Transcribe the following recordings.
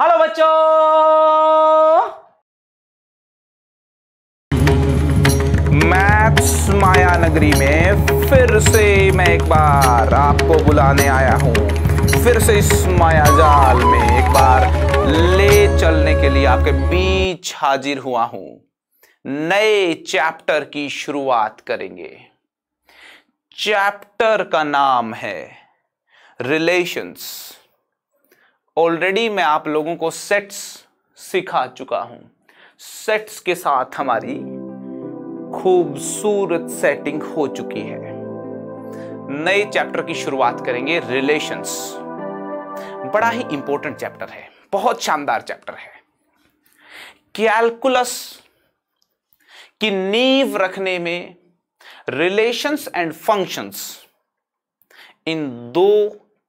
Hello बच्चों maths माया नगरी में फिर से मैं एक बार आपको बुलाने आया हूं फिर से इस माया जाल में एक बार ले चलने के लिए आपके बीच हाजिर हुआ हूं नए चैप्टर की शुरुआत करेंगे चैप्टर का नाम है रिलेशंस ऑलरेडी मैं आप लोगों को सेट्स सिखा चुका हूं सेट्स के साथ हमारी खूबसूरत सेटिंग हो चुकी है नए चैप्टर की शुरुआत करेंगे रिलेशंस बड़ा ही इंपॉर्टेंट चैप्टर है बहुत शानदार चैप्टर है कैलकुलस की नींव रखने में रिलेशंस एंड फंक्शंस इन दो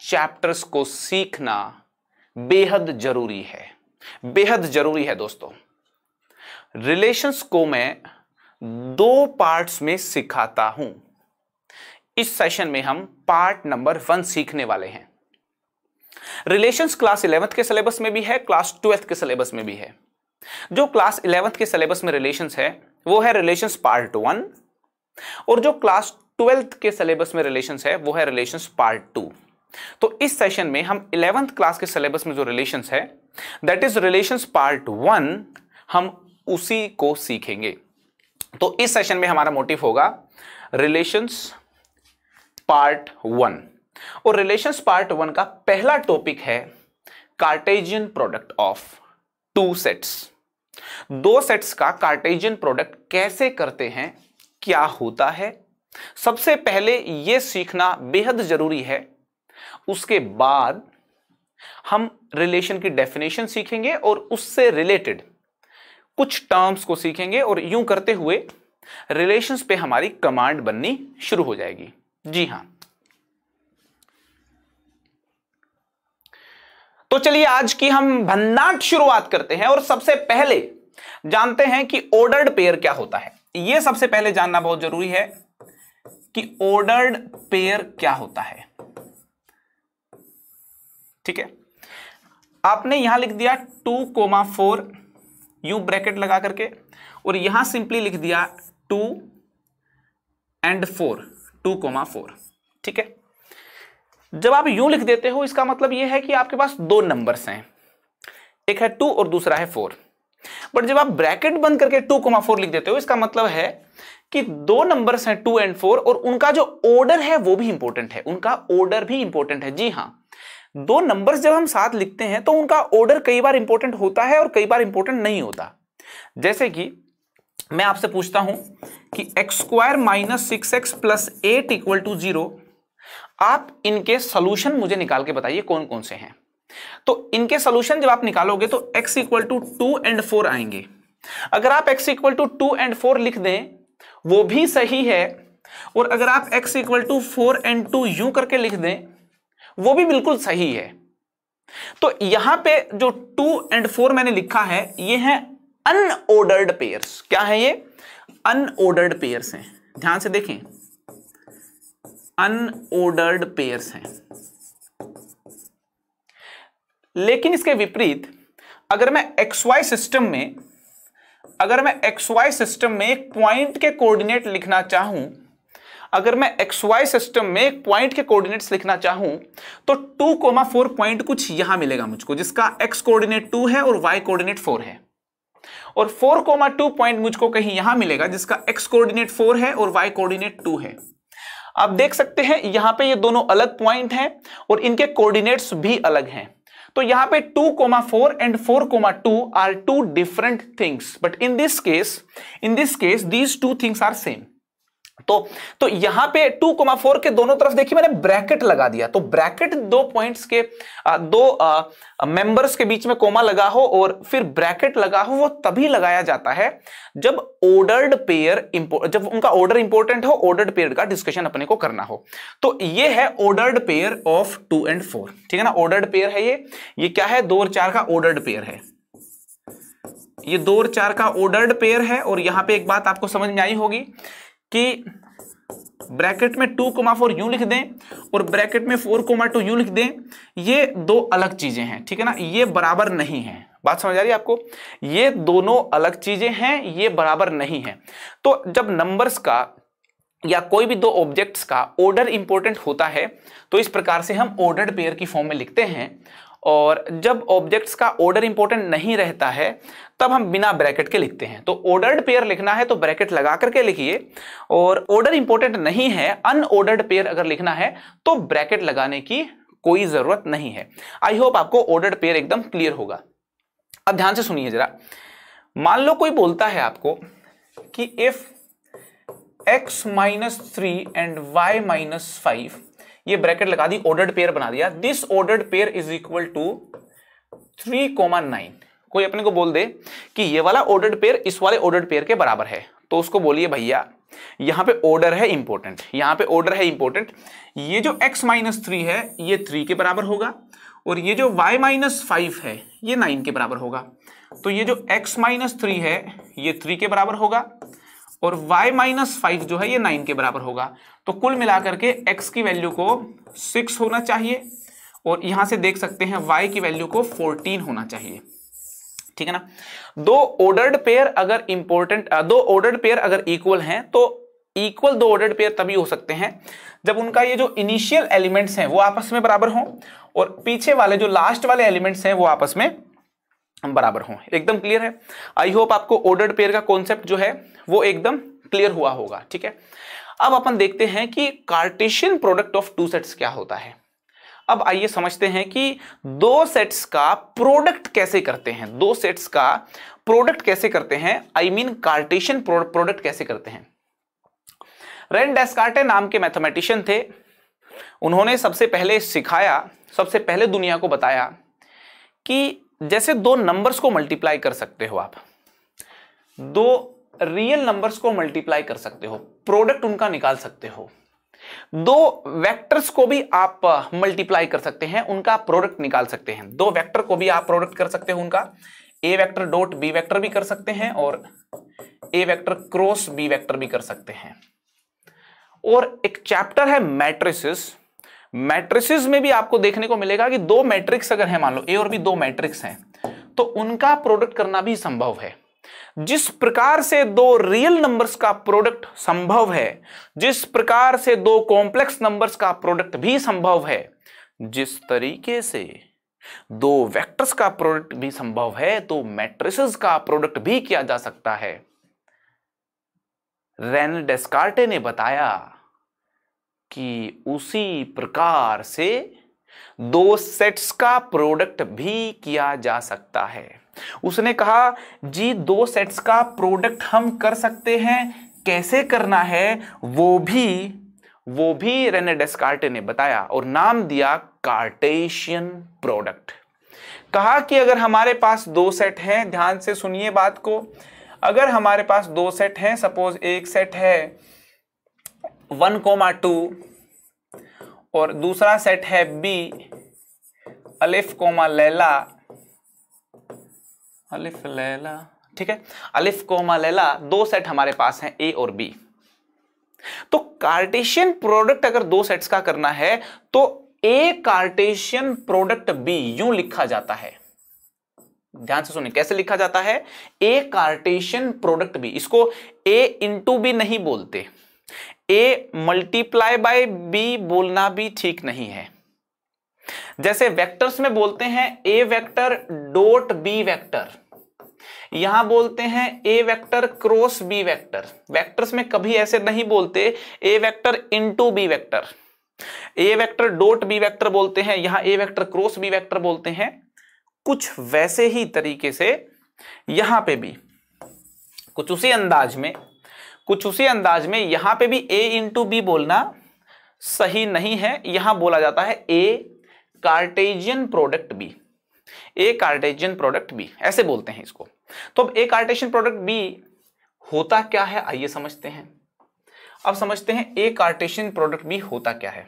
चैप्टर्स को सीखना बेहद जरूरी है बेहद जरूरी है दोस्तों रिलेशंस को मैं दो पार्ट्स में सिखाता हूं इस सेशन में हम पार्ट नंबर वन सीखने वाले हैं रिलेशंस क्लास इलेवेंथ के सिलेबस में भी है क्लास ट्वेल्थ के सिलेबस में भी है जो क्लास इलेवेंथ के सिलेबस में रिलेशंस है वो है रिलेशंस पार्ट वन और जो क्लास ट्वेल्थ के सिलेबस में रिलेशंस है वो है रिलेशंस पार्ट टू तो इस सेशन में हम इलेवेंथ क्लास के सिलेबस में जो रिलेशंस है that is relations part one हम उसी को सीखेंगे तो इस सेशन में हमारा मोटिव होगा रिलेशंस पार्ट वन और रिलेशंस पार्ट वन का पहला टॉपिक है Cartesian product of two sets दो सेट्स का कार्टेजियन प्रोडक्ट कैसे करते हैं क्या होता है सबसे पहले यह सीखना बेहद जरूरी है उसके बाद हम रिलेशन की डेफिनेशन सीखेंगे और उससे रिलेटेड कुछ टर्म्स को सीखेंगे और यूं करते हुए रिलेशंस पे हमारी कमांड बननी शुरू हो जाएगी जी हां तो चलिए आज की हम भन्नाट शुरुआत करते हैं और सबसे पहले जानते हैं कि ऑर्डर्ड पेयर क्या होता है यह सबसे पहले जानना बहुत जरूरी है कि ऑर्डर्ड पेयर क्या होता है ठीक है आपने यहां लिख दिया टू कोमा फोर यू ब्रैकेट लगा करके और यहां सिंपली लिख दिया two and four two comma four ठीक है जब आप यू लिख देते हो इसका मतलब यह है कि आपके पास दो नंबर्स हैं एक है टू और दूसरा है फोर बट जब आप ब्रैकेट बंद करके टू कोमा फोर लिख देते हो इसका मतलब है कि दो नंबर्स हैं टू एंड फोर और उनका जो ऑर्डर है वो भी इंपॉर्टेंट है उनका ऑर्डर भी इंपॉर्टेंट है जी हां दो नंबर्स जब हम साथ लिखते हैं तो उनका ऑर्डर कई बार इंपॉर्टेंट होता है और कई बार इंपॉर्टेंट नहीं होता जैसे कि मैं आपसे पूछता हूं कि x square minus six x plus eight equal to zero आप इनके सोल्यूशन मुझे निकाल के बताइए कौन कौन से हैं तो इनके सोल्यूशन जब आप निकालोगे तो x equal to two and four आएंगे अगर आप x equal to two and four लिख दें वो भी सही है और अगर आप x equal to four and two यू करके लिख दें वो भी बिल्कुल सही है तो यहां पे जो टू एंड फोर मैंने लिखा है ये है अनऑर्डर्ड पेयर्स क्या है ये अनऑर्डर्ड पेयर्स हैं ध्यान से देखें अनऑर्डर्ड पेयर्स हैं लेकिन इसके विपरीत अगर मैं एक्स वाई सिस्टम में अगर मैं एक्स वाई सिस्टम में एक पॉइंट के कोऑर्डिनेट लिखना चाहूं अगर मैं एक्स वाई सिस्टम में एक पॉइंट के कोऑर्डिनेट्स लिखना चाहूं तो टू कोमा फोर पॉइंट कुछ यहां मिलेगा मुझको जिसका एक्स कोऑर्डिनेट टू है और वाई कोऑर्डिनेट फोर है और फोर कोमा टू पॉइंट मुझको कहीं यहां मिलेगा जिसका एक्स कोऑर्डिनेट फोर है और वाई कोऑर्डिनेट टू है आप देख सकते हैं यहां पे यह दोनों अलग पॉइंट है और इनके कोऑर्डिनेट्स भी अलग हैं तो यहां पे 2,4 and 4,2 are two different things but in this case in this case these two things are same तो तो यहां पे 2,4 के दोनों तरफ देखिए मैंने ब्रैकेट लगा दिया तो ब्रैकेट दो पॉइंट्स के दो मेंबर्स के बीच में कोमा लगा हो और फिर ब्रैकेट लगा हो वो तभी लगाया जाता है जब ऑर्डर्ड पेयर जब उनका ऑर्डर इंपोर्टेंट हो ऑर्डर्ड पेयर का डिस्कशन अपने को करना हो तो ये है ordered pair of two and four ठीक है ना ऑर्डर्ड पेयर है ये ये क्या है दो और चार का ऑर्डर्ड पेयर है ये दो और चार का ऑर्डर्ड पेयर है और यहां पे एक बात आपको समझ में आई होगी कि ब्रैकेट में टू कोमा फोर यू लिख दें और ब्रैकेट में फोर कोमा टू यू लिख दें ये दो अलग चीजें हैं ठीक है ना ये बराबर नहीं है बात समझ आ रही है आपको ये दोनों अलग चीजें हैं ये बराबर नहीं है तो जब नंबर्स का या कोई भी दो ऑब्जेक्ट्स का ऑर्डर इंपॉर्टेंट होता है तो इस प्रकार से हम ऑर्डर्ड पेयर की फॉर्म में लिखते हैं और जब ऑब्जेक्ट्स का ऑर्डर इंपॉर्टेंट नहीं रहता है तब हम बिना ब्रैकेट के लिखते हैं तो ऑर्डर्ड पेयर लिखना है तो ब्रैकेट लगा करके लिखिए और ऑर्डर इंपॉर्टेंट नहीं है अनऑर्डर्ड पेयर अगर लिखना है तो ब्रैकेट लगाने की कोई ज़रूरत नहीं है आई होप आपको ऑर्डर्ड पेयर एकदम क्लियर होगा अब ध्यान से सुनिए जरा मान लो कोई बोलता है आपको कि if x minus three and y minus five ये ब्रैकेट लगा दी ऑर्डर्ड पेयर बना दिया this ordered pair is equal to three comma nine कोई अपने को बोल दे कि ये वाला ऑर्डर्ड पेयर इस वाले ऑर्डर्ड पेयर के बराबर है तो उसको बोलिए भैया यहां पे ऑर्डर है इंपॉर्टेंट यहां पे ऑर्डर है इंपॉर्टेंट ये जो x माइनस थ्री है ये थ्री के बराबर होगा और ये जो y माइनस फाइव है ये नाइन के बराबर होगा तो ये जो x माइनस थ्री है ये थ्री के बराबर होगा और y माइनस फाइव जो है ये नाइन के बराबर होगा तो कुल मिलाकर के x की वैल्यू को सिक्स होना चाहिए और यहां से देख सकते हैं y की वैल्यू को फोर्टीन होना चाहिए ठीक है ना दो ऑर्डर्ड पेयर अगर इंपॉर्टेंट दो ऑर्डर्ड पेयर अगर इक्वल हैं तो इक्वल दो ऑर्डर्ड पेयर तभी हो सकते हैं जब उनका ये जो इनिशियल एलिमेंट्स हैं वो आपस में बराबर हों और पीछे वाले जो लास्ट वाले एलिमेंट्स हैं वो आपस में बराबर हों एकदम क्लियर है आई होप आपको ऑर्डर्ड पेयर का कॉन्सेप्ट जो है वो एकदम क्लियर हुआ होगा ठीक है अब अपन देखते हैं कि Cartesian product of two sets क्या होता है अब आइए समझते हैं कि दो सेट्स का प्रोडक्ट कैसे करते हैं दो सेट्स का प्रोडक्ट कैसे करते हैं आई मीन कार्टेशियन प्रोडक्ट कैसे करते हैं रेन डेस्कार्टे नाम के मैथमेटिशियन थे उन्होंने सबसे पहले सिखाया सबसे पहले दुनिया को बताया कि जैसे दो नंबर्स को मल्टीप्लाई कर सकते हो आप दो रियल नंबर्स को मल्टीप्लाई कर सकते हो प्रोडक्ट उनका निकाल सकते हो दो वेक्टर्स को भी आप मल्टीप्लाई कर सकते हैं उनका प्रोडक्ट निकाल सकते हैं दो वेक्टर को भी आप प्रोडक्ट कर सकते हो उनका A vector dot B vector भी कर सकते हैं और A vector cross B vector भी कर सकते हैं और एक चैप्टर है मैट्रिसेस मैट्रिसेस में भी आपको देखने को मिलेगा कि दो मैट्रिक्स अगर है मान लो ए और बी दो मैट्रिक्स हैं तो उनका प्रोडक्ट करना भी संभव है जिस प्रकार से दो रियल नंबर्स का प्रोडक्ट संभव है जिस प्रकार से दो कॉम्प्लेक्स नंबर्स का प्रोडक्ट भी संभव है जिस तरीके से दो वेक्टर्स का प्रोडक्ट भी संभव है तो मैट्रिसेस का प्रोडक्ट भी किया जा सकता है रेन डेस्कार्टे ने बताया कि उसी प्रकार से दो सेट्स का प्रोडक्ट भी किया जा सकता है उसने कहा जी दो सेट्स का प्रोडक्ट हम कर सकते हैं कैसे करना है वो भी वो भी रेने डेस्कार्टे ने बताया और नाम दिया कार्टेशियन प्रोडक्ट कहा कि अगर हमारे पास दो सेट हैं ध्यान से सुनिए बात को अगर हमारे पास दो सेट हैं सपोज एक सेट है वन कोमा टू और दूसरा सेट है बी अलिफ कोमा लैला अलिफ लैला ठीक है अलिफ कोमा लैला दो सेट हमारे पास हैं ए और बी तो कार्टेशियन प्रोडक्ट अगर दो सेट्स का करना है तो ए कार्टेशियन प्रोडक्ट बी यूं लिखा जाता है ध्यान से सुनिए कैसे लिखा जाता है ए कार्टेशियन प्रोडक्ट बी इसको ए इंटू बी नहीं बोलते ए मल्टीप्लाई बाय बी बोलना भी ठीक नहीं है जैसे वेक्टर्स में बोलते हैं A vector dot B vector यहां बोलते हैं A vector cross B vector vectors में कभी ऐसे नहीं बोलते A vector into B vector A vector dot B vector बोलते हैं यहां A vector cross B vector बोलते हैं कुछ वैसे ही तरीके से यहां पे भी कुछ उसी अंदाज में कुछ उसी अंदाज में यहां पे भी ए इंटू बी बोलना सही नहीं है यहां बोला जाता है A Cartesian product B A Cartesian product B ऐसे बोलते हैं इसको तो अब ए कार्टेशियन प्रोडक्ट बी होता क्या है आइए समझते हैं अब समझते हैं ए कार्टेशियन प्रोडक्ट बी होता क्या है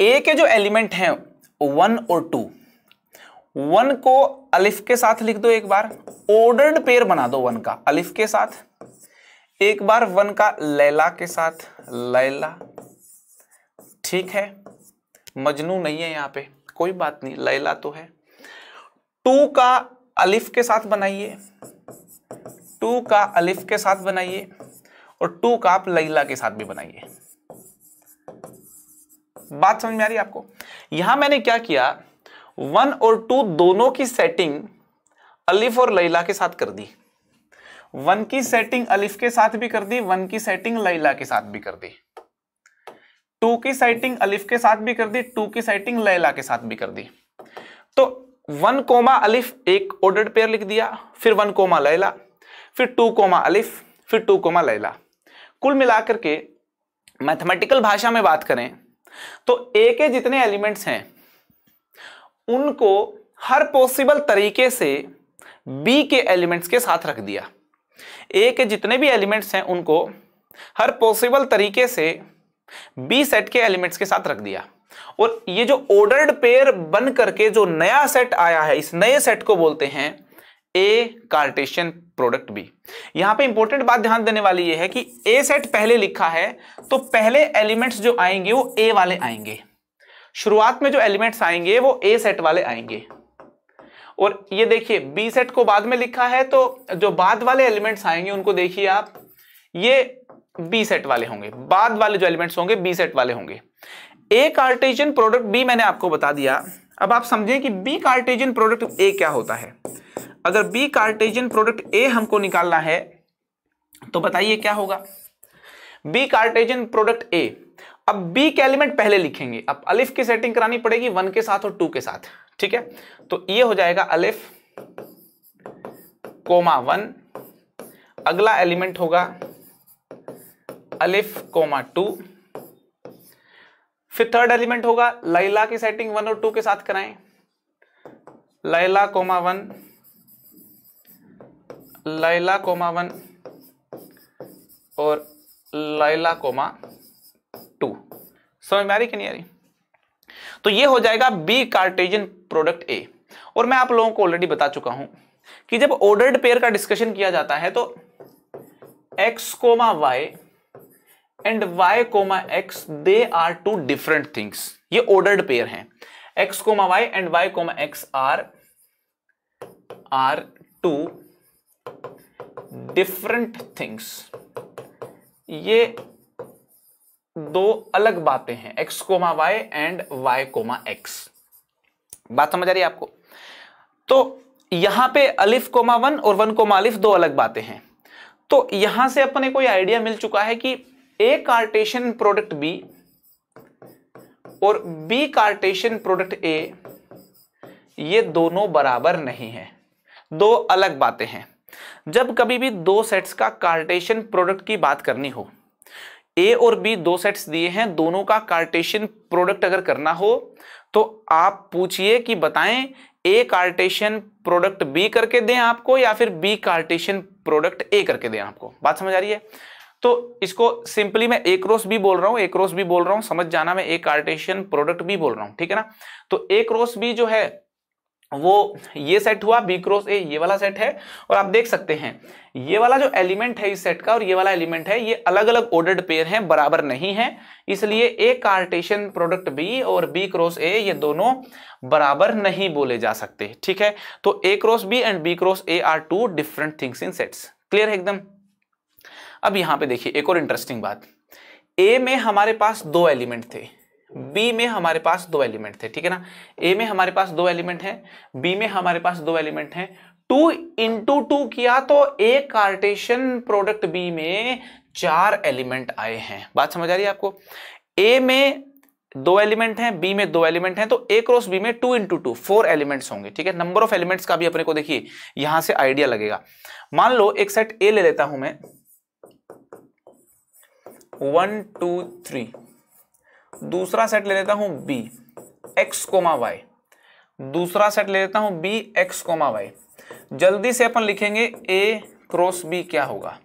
ए के जो एलिमेंट हैं वन और टू वन को अलिफ के साथ लिख दो एक बार ऑर्डर्ड पेयर बना दो वन का अलिफ के साथ एक बार वन का लैला के साथ लैला ठीक है मजनू नहीं है यहां पे कोई बात नहीं लैला तो है टू का अलिफ के साथ बनाइए टू का अलिफ के साथ बनाइए और टू का आप लैला के साथ भी बनाइए बात समझ में आ रही है आपको यहां मैंने क्या किया वन और टू दोनों की सेटिंग अलिफ और लैला के साथ कर दी वन की सेटिंग अलिफ के साथ भी कर दी वन की सेटिंग लैला के साथ भी कर दी टू की सेटिंग अलिफ के साथ भी कर दी टू की सेटिंग लैला के साथ भी कर दी तो वन कोमा अलिफ एक ऑर्डर्ड पेयर लिख दिया फिर वन कोमा लैला फिर टू कोमा अलिफ फिर टू कोमा लैला कुल मिलाकर के मैथमेटिकल भाषा में बात करें तो ए के जितने एलिमेंट्स हैं उनको हर पॉसिबल तरीके से बी के एलिमेंट्स के साथ रख दिया ए के जितने भी एलिमेंट्स हैं उनको हर पॉसिबल तरीके से बी सेट के एलिमेंट्स के साथ रख दिया और ये जो ऑर्डर्ड पेयर बन करके जो नया सेट आया है इस नए सेट को बोलते हैं ए कार्टेशियन प्रोडक्ट बी यहां पे इंपॉर्टेंट बात ध्यान देने वाली ये है कि ए सेट पहले लिखा है तो पहले एलिमेंट्स जो आएंगे वो ए वाले आएंगे शुरुआत में जो एलिमेंट्स आएंगे वो ए सेट वाले आएंगे और ये देखिए बी सेट को बाद में लिखा है तो जो बाद वाले एलिमेंट्स आएंगे उनको देखिए आप ये बी सेट वाले होंगे बाद वाले जो एलिमेंट्स होंगे बी सेट वाले होंगे ए कार्टेजियन प्रोडक्ट बी मैंने आपको बता दिया अब आप समझिए कि बी कार्टेजियन प्रोडक्ट ए क्या होता है अगर बी कार्टेजियन प्रोडक्ट ए हमको निकालना है तो बताइए क्या होगा बी कार्टेजियन प्रोडक्ट ए अब बी के एलिमेंट पहले लिखेंगे अब अलिफ की सेटिंग करानी पड़ेगी वन के साथ और टू के साथ ठीक है तो ये हो जाएगा अलिफ कोमा वन अगला एलिमेंट होगा अलिफ कोमा टू फिर थर्ड एलिमेंट होगा लैला की सेटिंग वन और टू के साथ कराएं Laila comma one Laila comma one और लैला कोमा टू समझ में आ रही कि नहीं आ रही तो ये हो जाएगा बी कार्टेजियन प्रोडक्ट ए और मैं आप लोगों को ऑलरेडी बता चुका हूं कि जब ऑर्डर्ड पेयर का डिस्कशन किया जाता है तो x comma y and y comma x they are two different things ये ऑर्डर्ड पेयर हैं x comma y and y comma x are are two different things ये दो अलग बातें हैं x comma y and y comma x बात समझ आ रही है आपको तो यहां पे अलिफ कोमा वन और वन कोमा अलिफ दो अलग बातें हैं तो यहां से अपने को आइडिया मिल चुका है कि ए कार्टेशियन प्रोडक्ट बी और बी कार्टेशियन प्रोडक्ट ए ये दोनों बराबर नहीं है दो अलग बातें हैं जब कभी भी दो सेट्स का कार्टेशियन प्रोडक्ट की बात करनी हो ए और बी दो सेट्स दिए हैं दोनों का कार्टेशियन प्रोडक्ट अगर करना हो तो आप पूछिए कि बताएं ए कार्टेशियन प्रोडक्ट बी करके दें आपको या फिर बी कार्टेशियन प्रोडक्ट ए करके दें आपको बात समझ आ रही है तो इसको सिंपली मैं एक रोस भी बोल रहा हूं एक रोस भी बोल रहा हूं समझ जाना मैं ए कार्टेशियन प्रोडक्ट बी बोल रहा हूं ठीक है ना तो एक रोस भी जो है वो ये सेट हुआ बी क्रॉस ए ये वाला सेट है और आप देख सकते हैं ये वाला जो एलिमेंट है इस सेट का और ये वाला एलिमेंट है ये अलग अलग ऑर्डर्ड पेयर हैं बराबर नहीं है इसलिए ए कार्टेशियन प्रोडक्ट बी और बी क्रॉस ए ये दोनों बराबर नहीं बोले जा सकते ठीक है तो A cross B and B cross A are two different things in sets clear है एकदम अब यहां पर देखिए एक और इंटरेस्टिंग बात ए में हमारे पास दो एलिमेंट थे बी में हमारे पास दो एलिमेंट थे ठीक है ना ए में हमारे पास दो एलिमेंट है बी में हमारे पास दो एलिमेंट है टू इंटू टू किया तो एक कार्टेशियन प्रोडक्ट बी में चार एलिमेंट आए हैं बात समझ आ रही है आपको ए में दो एलिमेंट हैं बी में दो एलिमेंट हैं तो ए क्रॉस बी में two into two four elements होंगे ठीक है नंबर ऑफ एलिमेंट्स का भी अपने को देखिए यहां से आइडिया लगेगा मान लो एक सेट ए ले लेता हूं मैं वन टू थ्री दूसरा सेट ले लेता हूं बी एक्स कोमा वाई दूसरा सेट ले लेता हूं बी एक्स कोमा वाई जल्दी से अपन लिखेंगे ए क्रॉस बी क्या होगा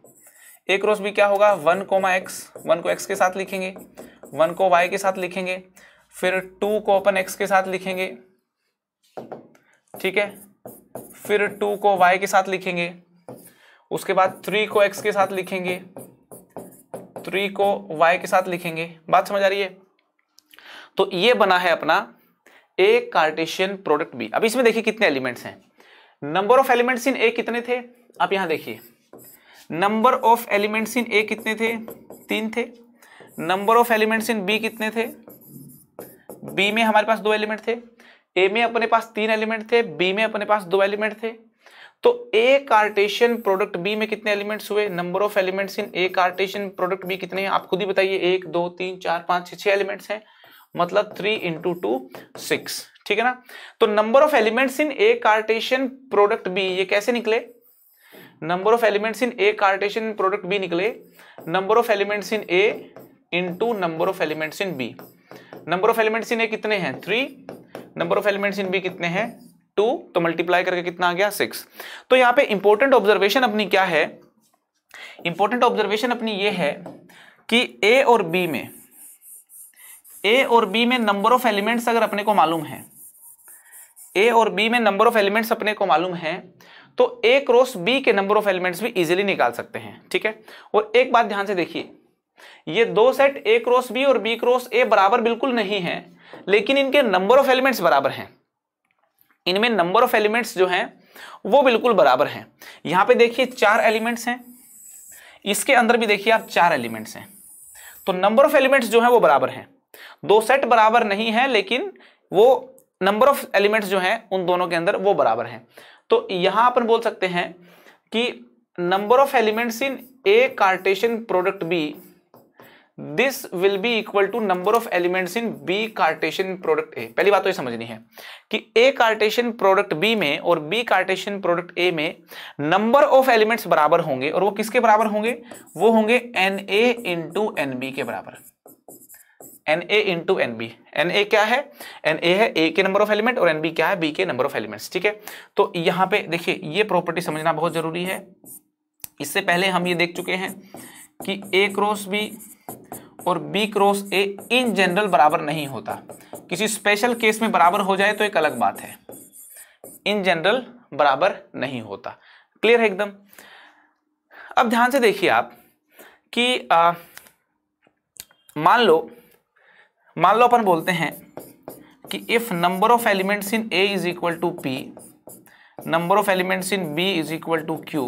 ए क्रॉस बी क्या होगा वन कोमा एक्स वन को एक्स के साथ लिखेंगे वन को वाई के साथ लिखेंगे फिर टू को अपन एक्स के साथ लिखेंगे ठीक है फिर टू को वाई के साथ लिखेंगे उसके बाद थ्री को एक्स के साथ लिखेंगे थ्री को वाई के साथ लिखेंगे बात समझ आ रही है तो ये बना है अपना ए कार्टेशियन प्रोडक्ट बी अब इसमें देखिए कितने एलिमेंट्स हैं number of elements in A कितने थे आप यहां देखिए number of elements in A कितने थे तीन थे number of elements in B कितने थे बी में हमारे पास दो एलिमेंट थे ए में अपने पास तीन एलिमेंट थे बी में अपने पास दो एलिमेंट थे तो ए कार्टेशियन प्रोडक्ट बी में कितने एलिमेंट्स हुए number of elements in A Cartesian product B कितने हैं आप खुद ही बताइए एक दो तीन चार पांच छह एलिमेंट्स हैं मतलब थ्री इंटू टू सिक्स ठीक है ना तो number of elements in A Cartesian product B ये कैसे निकले number of elements in A Cartesian product B निकले number of elements in A into number of elements in B number of elements in A कितने हैं three number of elements in B कितने हैं to तो multiply करके कितना आ गया six तो यहाँ पे इंपॉर्टेंट ऑब्जर्वेशन अपनी क्या है इंपॉर्टेंट ऑब्जर्वेशन अपनी ये है कि ए और बी में ए और बी में नंबर ऑफ एलिमेंट्स अगर अपने को मालूम है ए और बी में नंबर ऑफ एलिमेंट्स अपने को मालूम है तो ए क्रॉस बी के नंबर ऑफ एलिमेंट्स भी इजीली निकाल सकते हैं ठीक है और एक बात ध्यान से देखिए ये दो सेट ए क्रॉस बी और बी क्रॉस ए बराबर बिल्कुल नहीं है लेकिन इनके नंबर ऑफ एलिमेंट्स बराबर हैं इनमें नंबर ऑफ एलिमेंट्स जो हैं वो बिल्कुल बराबर हैं यहां पे देखिए चार एलिमेंट्स हैं इसके अंदर भी देखिए आप चार एलिमेंट्स हैं तो नंबर ऑफ एलिमेंट्स जो हैं वो बराबर हैं दो सेट बराबर नहीं है लेकिन वो नंबर ऑफ एलिमेंट्स जो हैं उन दोनों के अंदर वो बराबर हैं तो यहां अपन बोल सकते हैं कि number of elements in A Cartesian product B this will be equal to number of elements in B Cartesian product A पहली बात तो ये समझनी है कि ए कार्टेशियन प्रोडक्ट बी में और बी कार्टेशियन प्रोडक्ट ए में नंबर ऑफ एलिमेंट्स बराबर होंगे और वो किसके बराबर होंगे वो होंगे n A into n B के बराबर n A into n B n A क्या है एन ए है ए के नंबर ऑफ एलिमेंट और एन बी क्या है बी के नंबर ऑफ एलिमेंट्स ठीक है तो यहां पे देखिए ये प्रॉपर्टी समझना बहुत जरूरी है इससे पहले हम ये देख चुके हैं कि ए क्रॉस बी और B cross A in general बराबर नहीं होता किसी स्पेशल केस में बराबर हो जाए तो एक अलग बात है इन जनरल बराबर नहीं होता क्लियर है एकदम अब ध्यान से देखिए आप कि मान लो मान लो अपन बोलते हैं कि if number of elements in A is equal to P number of elements in B is equal to Q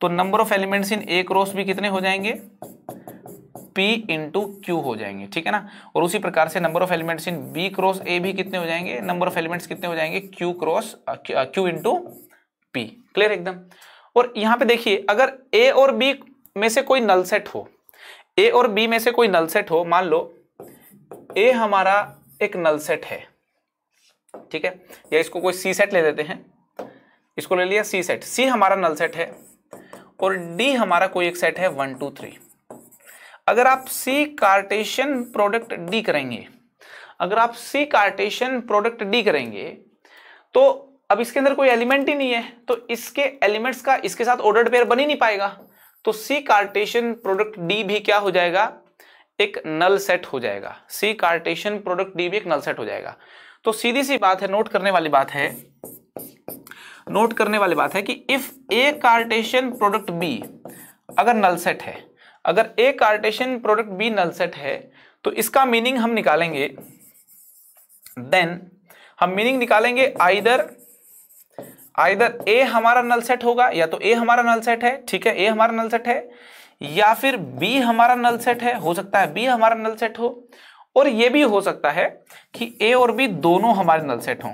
तो number of elements in A cross B कितने हो जाएंगे पी इंटू क्यू हो जाएंगे ठीक है ना और उसी प्रकार से number of elements in B cross A भी कितने हो जाएंगे नंबर ऑफ एलिमेंट्स कितने हो जाएंगे Q cross Q into P clear एकदम और यहाँ पे देखिए अगर ए और बी में से कोई नल सेट हो ए और बी में से कोई नल सेट हो मान लो ए हमारा एक नल सेट है ठीक है या इसको कोई सी सेट ले लेते हैं इसको ले लिया सी सेट सी हमारा नल सेट है और डी हमारा कोई एक सेट है वन टू थ्री अगर आप सी कार्टेशियन प्रोडक्ट डी करेंगे अगर आप सी कार्टेशियन प्रोडक्ट डी करेंगे तो अब इसके अंदर कोई एलिमेंट ही नहीं है तो इसके एलिमेंट्स का इसके साथ ऑर्डर्ड पेयर बन ही नहीं पाएगा तो सी कार्टेशियन प्रोडक्ट डी भी क्या हो जाएगा एक नल सेट हो जाएगा सी कार्टेशियन प्रोडक्ट डी भी एक नल सेट हो जाएगा तो सीधी सी बात है नोट करने वाली बात है नोट करने वाली बात है कि if A Cartesian product B अगर नल सेट है अगर A Cartesian product B null set है तो इसका मीनिंग हम निकालेंगे देन हम मीनिंग निकालेंगे आइदर आइदर ए हमारा नल सेट होगा या तो ए हमारा नल सेट है ठीक है ए हमारा नल सेट है या फिर बी हमारा नल सेट है हो सकता है बी हमारा नल सेट हो और यह भी हो सकता है कि ए और बी दोनों हमारे नल सेट हो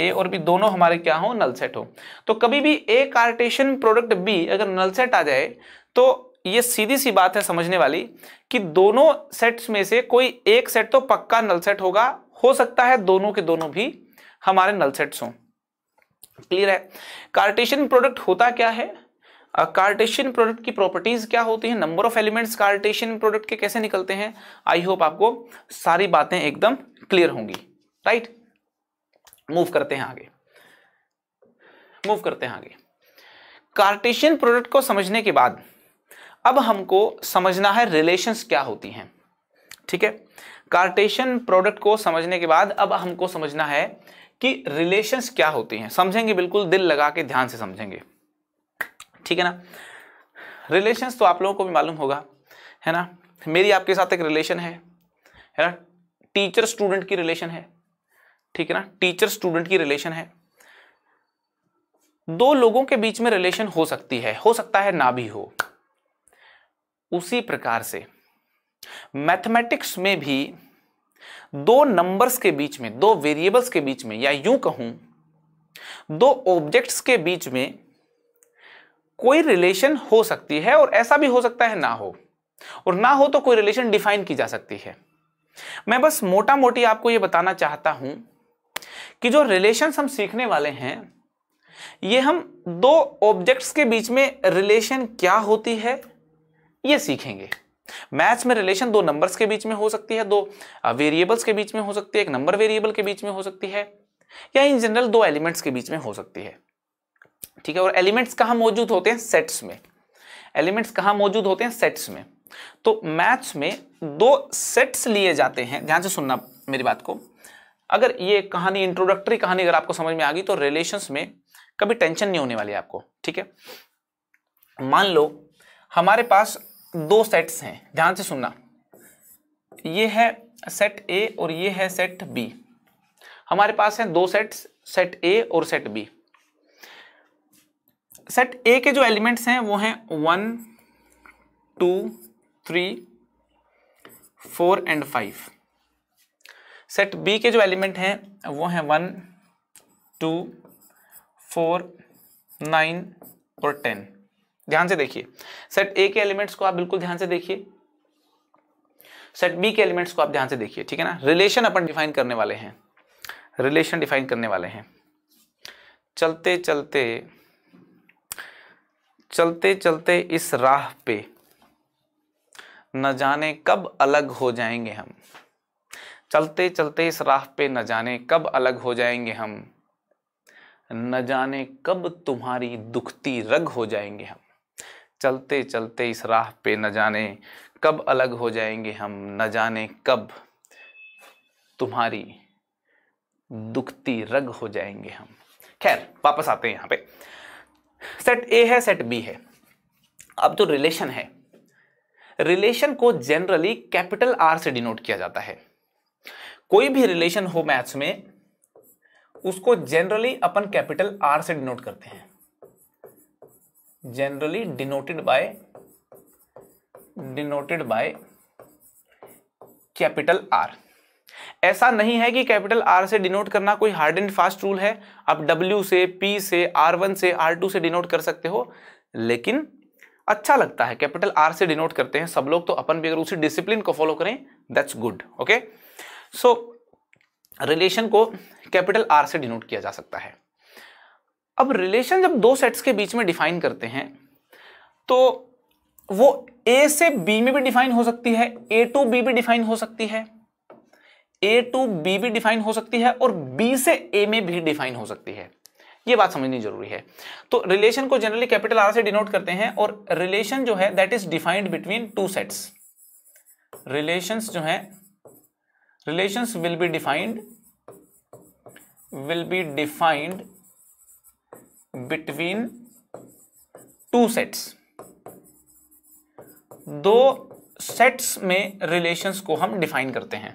ए और बी दोनों हमारे क्या हो नल सेट हो तो कभी भी ए कार्टेशन प्रोडक्ट बी अगर नल सेट आ जाए तो ये सीधी सी बात है समझने वाली कि दोनों सेट्स में से कोई एक सेट तो पक्का नल सेट होगा हो सकता है दोनों के दोनों भी हमारे नल सेट्स हों क्लियर है कार्टेशन प्रोडक्ट होता क्या है कार्टेशियन प्रोडक्ट की प्रॉपर्टीज़ क्या होती हैं number of elements Cartesian product के कैसे निकलते हैं आई होप आपको सारी बातें एकदम क्लियर होंगी राइट मूव करते हैं आगे मूव करते हैं आगे कार्टेशियन प्रोडक्ट को समझने के बाद अब हमको समझना है रिलेशंस क्या होती हैं ठीक है कार्टेशियन प्रोडक्ट को समझने के बाद अब हमको समझना है कि रिलेशंस क्या होती हैं समझेंगे बिल्कुल दिल लगा के ध्यान से समझेंगे ठीक है ना रिलेशन तो आप लोगों को भी मालूम होगा है ना मेरी आपके साथ एक रिलेशन है है ना टीचर स्टूडेंट की रिलेशन है ठीक है ना टीचर स्टूडेंट की रिलेशन है दो लोगों के बीच में रिलेशन हो सकती है हो सकता है ना भी हो उसी प्रकार से मैथमेटिक्स में भी दो नंबर्स के बीच में दो वेरिएबल्स के बीच में या यूं कहूं दो ऑब्जेक्ट्स के बीच में कोई रिलेशन हो सकती है और ऐसा भी हो सकता है ना हो और ना हो तो कोई रिलेशन डिफाइन की जा सकती है मैं बस मोटा मोटी आपको यह बताना चाहता हूं कि जो रिलेशन हम सीखने वाले हैं ये हम दो ऑब्जेक्ट्स के बीच में रिलेशन क्या होती है ये सीखेंगे मैथ्स में रिलेशन दो नंबर्स के बीच में हो सकती है दो वेरिएबल्स के बीच में हो सकती है एक नंबर वेरिएबल के बीच में हो सकती है या इन जनरल दो एलिमेंट्स के बीच में हो सकती है ठीक है और एलिमेंट्स कहाँ मौजूद होते हैं सेट्स में एलिमेंट्स कहाँ मौजूद होते हैं सेट्स में तो मैथ्स में दो सेट्स लिए जाते हैं ध्यान से सुनना मेरी बात को अगर ये कहानी इंट्रोडक्टरी कहानी अगर आपको समझ में आ गई तो रिलेशंस में कभी टेंशन नहीं होने वाली आपको ठीक है मान लो हमारे पास दो सेट्स हैं ध्यान से सुनना ये है सेट ए और ये है सेट बी हमारे पास हैं दो सेट्स सेट ए और सेट बी सेट ए के जो एलिमेंट्स हैं वो हैं one two three four and five set B के जो एलिमेंट हैं वो हैं वन टू फोर नाइन और टेन ध्यान से देखिए सेट ए के एलिमेंट्स को आप बिल्कुल ध्यान से देखिए सेट बी के एलिमेंट्स को आप ध्यान से देखिए ठीक है ना रिलेशन अपन डिफाइन करने वाले हैं रिलेशन डिफाइन करने वाले हैं चलते चलते चलते चलते इस राह पे न जाने कब अलग हो जाएंगे हम चलते चलते इस राह पे न जाने कब अलग हो जाएंगे हम न जाने कब तुम्हारी दुखती रग हो जाएंगे हम चलते चलते इस राह पे न जाने कब अलग हो जाएंगे हम न जाने कब तुम्हारी दुखती रग हो जाएंगे हम खैर वापस आते हैं यहाँ पे सेट ए है सेट बी है अब जो रिलेशन है रिलेशन को जनरली कैपिटल आर से डिनोट किया जाता है कोई भी रिलेशन हो मैथ्स में उसको जनरली अपन कैपिटल आर से डिनोट करते हैं generally denoted by denoted by capital R ऐसा नहीं है कि कैपिटल आर से डिनोट करना कोई हार्ड एंड फास्ट रूल है आप डब्ल्यू से पी से आर वन से आर टू से डिनोट कर सकते हो लेकिन अच्छा लगता है कैपिटल आर से डिनोट करते हैं सब लोग तो अपन भी अगर उसी डिसिप्लिन को फॉलो करें that's good okay so relation को कैपिटल आर से डिनोट किया जा सकता है अब रिलेशन जब दो सेट्स के बीच में डिफाइन करते हैं तो वो ए से बी में भी डिफाइन हो सकती है ए टू बी भी डिफाइन हो सकती है ए टू बी भी डिफाइन हो सकती है और बी से ए में भी डिफाइन हो सकती है ये बात समझनी जरूरी है तो रिलेशन को जनरली कैपिटल आर से डिनोट करते हैं और रिलेशन जो है that is defined between two sets relations जो है relations will be defined will be defined between two sets दो सेट्स में रिलेशंस को हम डिफाइन करते हैं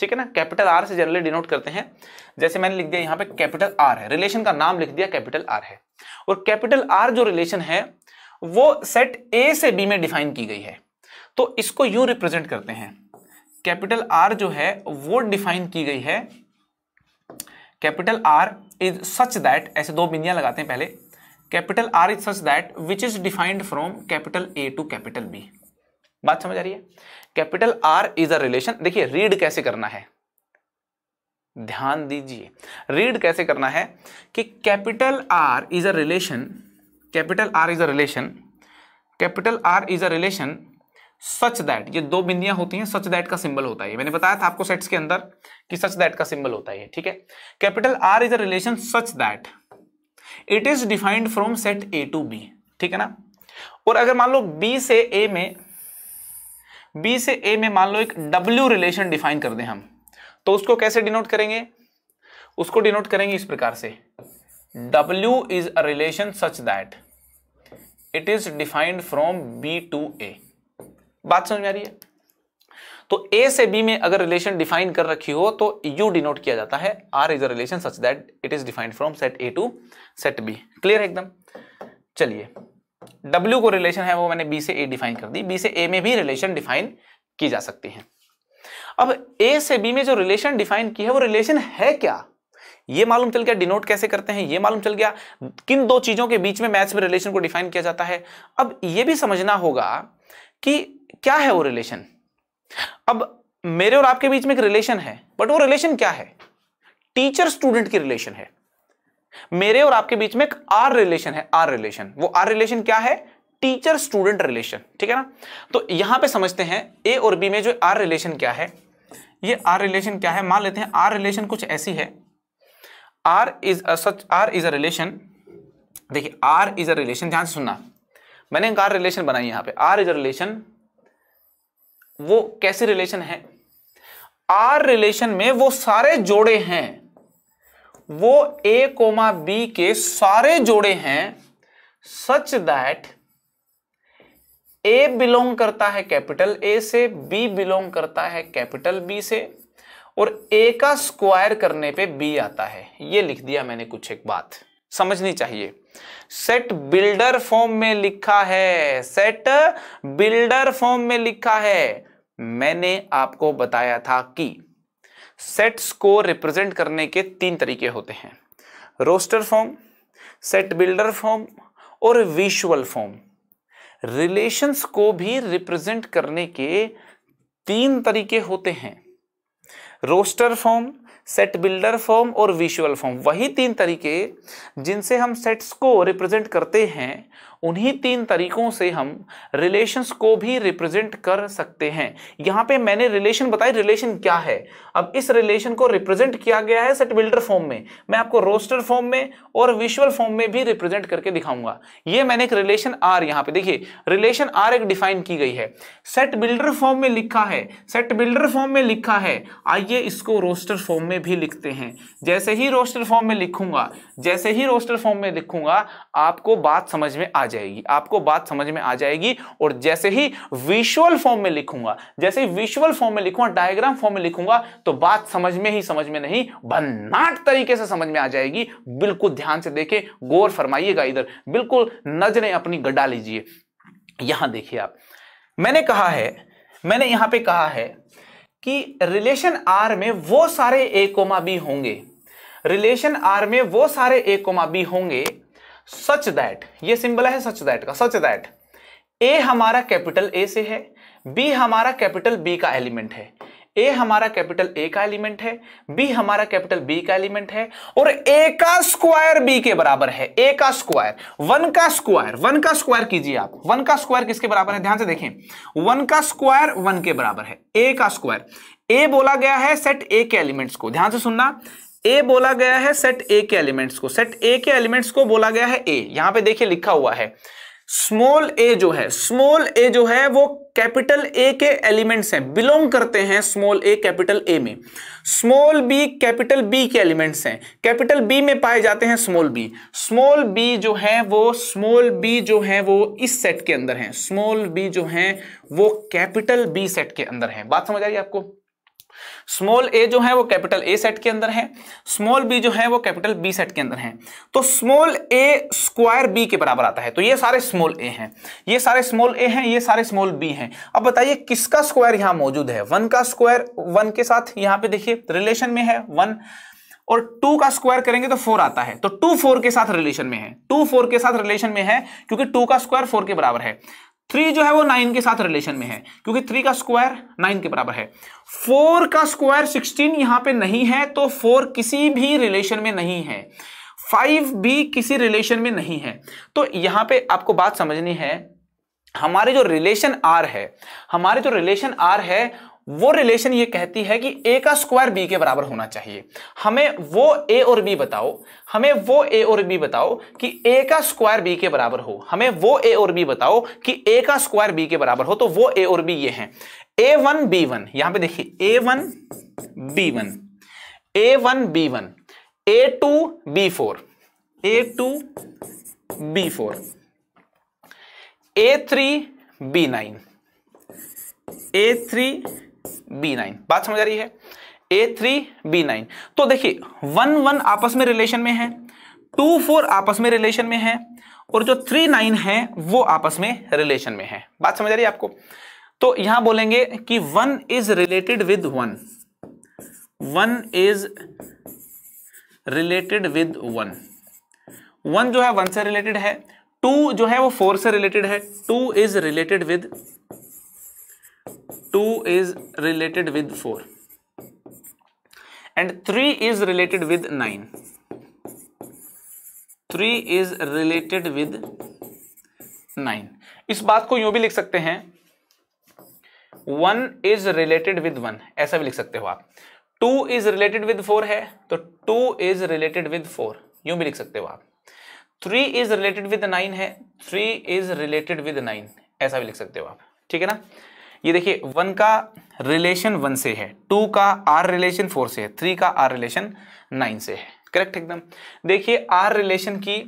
ठीक है ना कैपिटल आर से जनरली डिनोट करते हैं जैसे मैंने लिख दिया यहाँ पे कैपिटल आर है रिलेशन का नाम लिख दिया कैपिटल आर है और कैपिटल आर जो रिलेशन है वो सेट ए से बी में डिफाइन की गई है तो इसको यू रिप्रेजेंट करते हैं कैपिटल आर जो है वो डिफाइन की गई है capital R is such that ऐसे दो बिंदिया लगाते हैं पहले capital R is such that which is defined from capital A to capital B बात समझ आ रही है capital R is a relation देखिए रीड कैसे करना है ध्यान दीजिए रीड कैसे करना है कि capital R is a relation capital R is a relation capital R is a relation such that ये दो बिंदियां होती हैं सच दैट का सिंबल होता है मैंने बताया था आपको सेट्स के अंदर कि सच दैट का सिंबल होता है ठीक है capital R is a relation such that it is defined from set A to B ठीक है ना और अगर मान लो बी से ए में बी से ए में मान लो एक डब्ल्यू रिलेशन डिफाइन कर दें हम तो उसको कैसे डिनोट करेंगे उसको डिनोट करेंगे इस प्रकार से W is a relation such that it is defined from B to A बात समझ में आ रही है तो A से B में अगर रिलेशन डिफाइन कर रखी हो तो U डिनोट किया जाता है R is a relation such that it is defined from set A to set B clear है एकदम चलिए W को रिलेशन है वो मैंने B से A डिफाइन कर दी B से A में भी रिलेशन डिफाइन की जा सकती है अब A से B में जो रिलेशन डिफाइन की है वो रिलेशन है क्या ये मालूम चल गया डिनोट कैसे करते हैं ये मालूम चल गया किन दो चीजों के बीच में मैथ्स में रिलेशन को डिफाइन किया जाता है अब ये भी समझना होगा कि क्या है वो रिलेशन अब मेरे और आपके बीच में एक रिलेशन है बट वो रिलेशन क्या है टीचर स्टूडेंट की रिलेशन है मेरे और आपके बीच में एक आर रिलेशन है आर रिलेशन वो आर रिलेशन क्या है टीचर स्टूडेंट रिलेशन ठीक है ना तो यहां पे समझते हैं ए और बी में जो आर रिलेशन क्या है ये आर रिलेशन क्या है मान लेते हैं आर रिलेशन कुछ ऐसी है R is such R is a relation देखिए आर इज अ रिलेशन ध्यान से सुनना मैंने एक आर रिलेशन बनाई यहां पे आर इज अ रिलेशन वो कैसी रिलेशन है आर रिलेशन में वो सारे जोड़े हैं वो ए कोमा बी के सारे जोड़े हैं सच दैट ए बिलोंग करता है कैपिटल ए से बी बिलोंग करता है कैपिटल बी से और ए का स्क्वायर करने पे बी आता है ये लिख दिया मैंने कुछ एक बात समझनी चाहिए सेट बिल्डर फॉर्म में लिखा है सेट बिल्डर फॉर्म में लिखा है मैंने आपको बताया था कि सेट्स को रिप्रेजेंट करने के तीन तरीके होते हैं roster form set builder form और विजुअल फॉर्म रिलेशंस को भी रिप्रेजेंट करने के तीन तरीके होते हैं roster form set builder form और विजुअल फॉर्म वही तीन तरीके जिनसे हम सेट्स को रिप्रेजेंट करते हैं उन्हीं तीन तरीकों से हम रिलेशंस को भी रिप्रेजेंट कर सकते हैं यहाँ पे मैंने रिलेशन बताई रिलेशन क्या है अब इस रिलेशन को रिप्रेजेंट किया गया है सेट बिल्डर फॉर्म में मैं आपको रोस्टर फॉर्म में और विजुअल फॉर्म में भी रिप्रेजेंट करके दिखाऊंगा ये मैंने एक रिलेशन आर यहाँ पे देखिए रिलेशन आर एक डिफाइन की गई है सेट बिल्डर फॉर्म में लिखा है सेट बिल्डर फॉर्म में लिखा है आइए इसको रोस्टर फॉर्म में भी लिखते हैं जैसे ही रोस्टर फॉर्म में लिखूंगा जैसे ही रोस्टर फॉर्म में लिखूंगा आपको बात समझ में आ जाएगी आपको बात समझ में आ जाएगी और जैसे ही विजुअल फॉर्म में लिखूंगा जैसे ही विजुअल फॉर्म में लिखूंगा डायग्राम फॉर्म में लिखूंगा तो बात समझ में ही समझ में नहीं भन्नाट तरीके से समझ में आ जाएगी बिल्कुल ध्यान से देखें गौर फरमाइएगा इधर बिल्कुल नजरें अपनी गड्ढा लीजिए यहां देखिए आप मैंने कहा है मैंने यहां पे कहा है कि रिलेशन आर में वो सारे ए कोमा बी होंगे रिलेशन आर में वो सारे ए कोमा बी होंगे सच दैट ये सिंबल है सच दैट का सच दैट ए हमारा कैपिटल ए से है बी हमारा कैपिटल बी का एलिमेंट है ए हमारा कैपिटल ए का एलिमेंट है बी हमारा कैपिटल बी का एलिमेंट है और ए का स्क्वायर बी के बराबर है ए का स्क्वायर वन का स्क्वायर वन का स्क्वायर कीजिए आप वन का स्क्वायर किसके बराबर है ध्यान से देखें वन का स्क्वायर वन के बराबर है ए का स्क्वायर ए बोला गया है सेट ए के एलिमेंट्स को ध्यान से सुनना ए बोला गया है सेट ए के एलिमेंट्स को सेट ए के एलिमेंट्स को बोला गया है ए यहां पे देखिए लिखा हुआ है स्मॉल ए जो है स्मॉल ए जो है वो कैपिटल ए के एलिमेंट्स हैं बिलोंग करते हैं स्मॉल ए कैपिटल ए में स्मॉल बी कैपिटल बी के एलिमेंट्स हैं कैपिटल बी में पाए जाते हैं स्मॉल बी स्मॉल बी जो है वो स्मॉल बी जो है वो इस सेट के अंदर हैं स्मॉल बी जो है वो कैपिटल बी सेट के अंदर हैं बात समझ आई आपको स्मॉल ए जो है वो कैपिटल ए सेट के अंदर है स्मॉल बी जो है वो कैपिटल बी सेट के अंदर है तो स्मॉल ए स्क्वायर बी के बराबर आता है तो ये सारे स्मॉल ए हैं ये सारे स्मॉल ए हैं ये सारे स्मॉल बी हैं अब बताइए किसका स्क्वायर यहां मौजूद है वन का स्क्वायर वन के साथ यहाँ पे देखिए रिलेशन में है वन और टू का स्क्वायर करेंगे तो फोर आता है तो टू फोर के साथ रिलेशन में है टू फोर के साथ रिलेशन में है क्योंकि टू का स्क्वायर फोर के बराबर है थ्री जो है वो नाइन के साथ रिलेशन में है क्योंकि थ्री का स्क्वायर नाइन के बराबर है फोर का स्क्वायर सिक्सटीन यहां पे नहीं है तो फोर किसी भी रिलेशन में नहीं है फाइव भी किसी रिलेशन में नहीं है तो यहां पे आपको बात समझनी है हमारे जो रिलेशन आर है हमारे जो रिलेशन आर है वो रिलेशन ये कहती है कि ए का स्क्वायर बी के बराबर होना चाहिए हमें वो ए और बी बताओ हमें वो ए और बी बताओ कि ए का स्क्वायर बी के बराबर हो हमें वो ए और बी बताओ कि ए का स्क्वायर बी के बराबर हो तो वो ए और बी ये हैं ए वन बी वन यहां पर देखिए a one b one a one b one a to b four a to b four a three b nine a three b nine बात समझ आ रही है ए थ्री बी नाइन तो देखिए वन वन आपस में रिलेशन में है टू फोर आपस में रिलेशन में है और जो थ्री नाइन है वो आपस में रिलेशन में है बात समझ आ रही है आपको तो यहां बोलेंगे कि one is related with one one is related with one one जो है वन से रिलेटेड है टू जो है वो फोर से रिलेटेड है two is related with two is related with four and three is related with nine three is related with nine इस बात को यूं भी लिख सकते हैं one is related with one ऐसा भी लिख सकते हो आप two is related with four है तो two is related with four यूं भी लिख सकते हो आप three is related with nine है three is related with nine ऐसा भी लिख सकते हो आप ठीक है ना ये देखिए वन का रिलेशन वन से है टू का आर रिलेशन फोर से है थ्री का आर रिलेशन नाइन से है करेक्ट एकदम देखिए आर रिलेशन की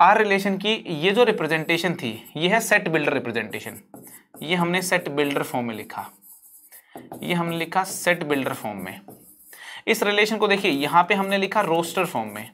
आर रिलेशन की ये जो रिप्रेजेंटेशन थी ये है सेट बिल्डर रिप्रेजेंटेशन ये हमने सेट बिल्डर फॉर्म में लिखा ये हमने लिखा सेट बिल्डर फॉर्म में इस रिलेशन को देखिए यहां पे हमने लिखा रोस्टर फॉर्म में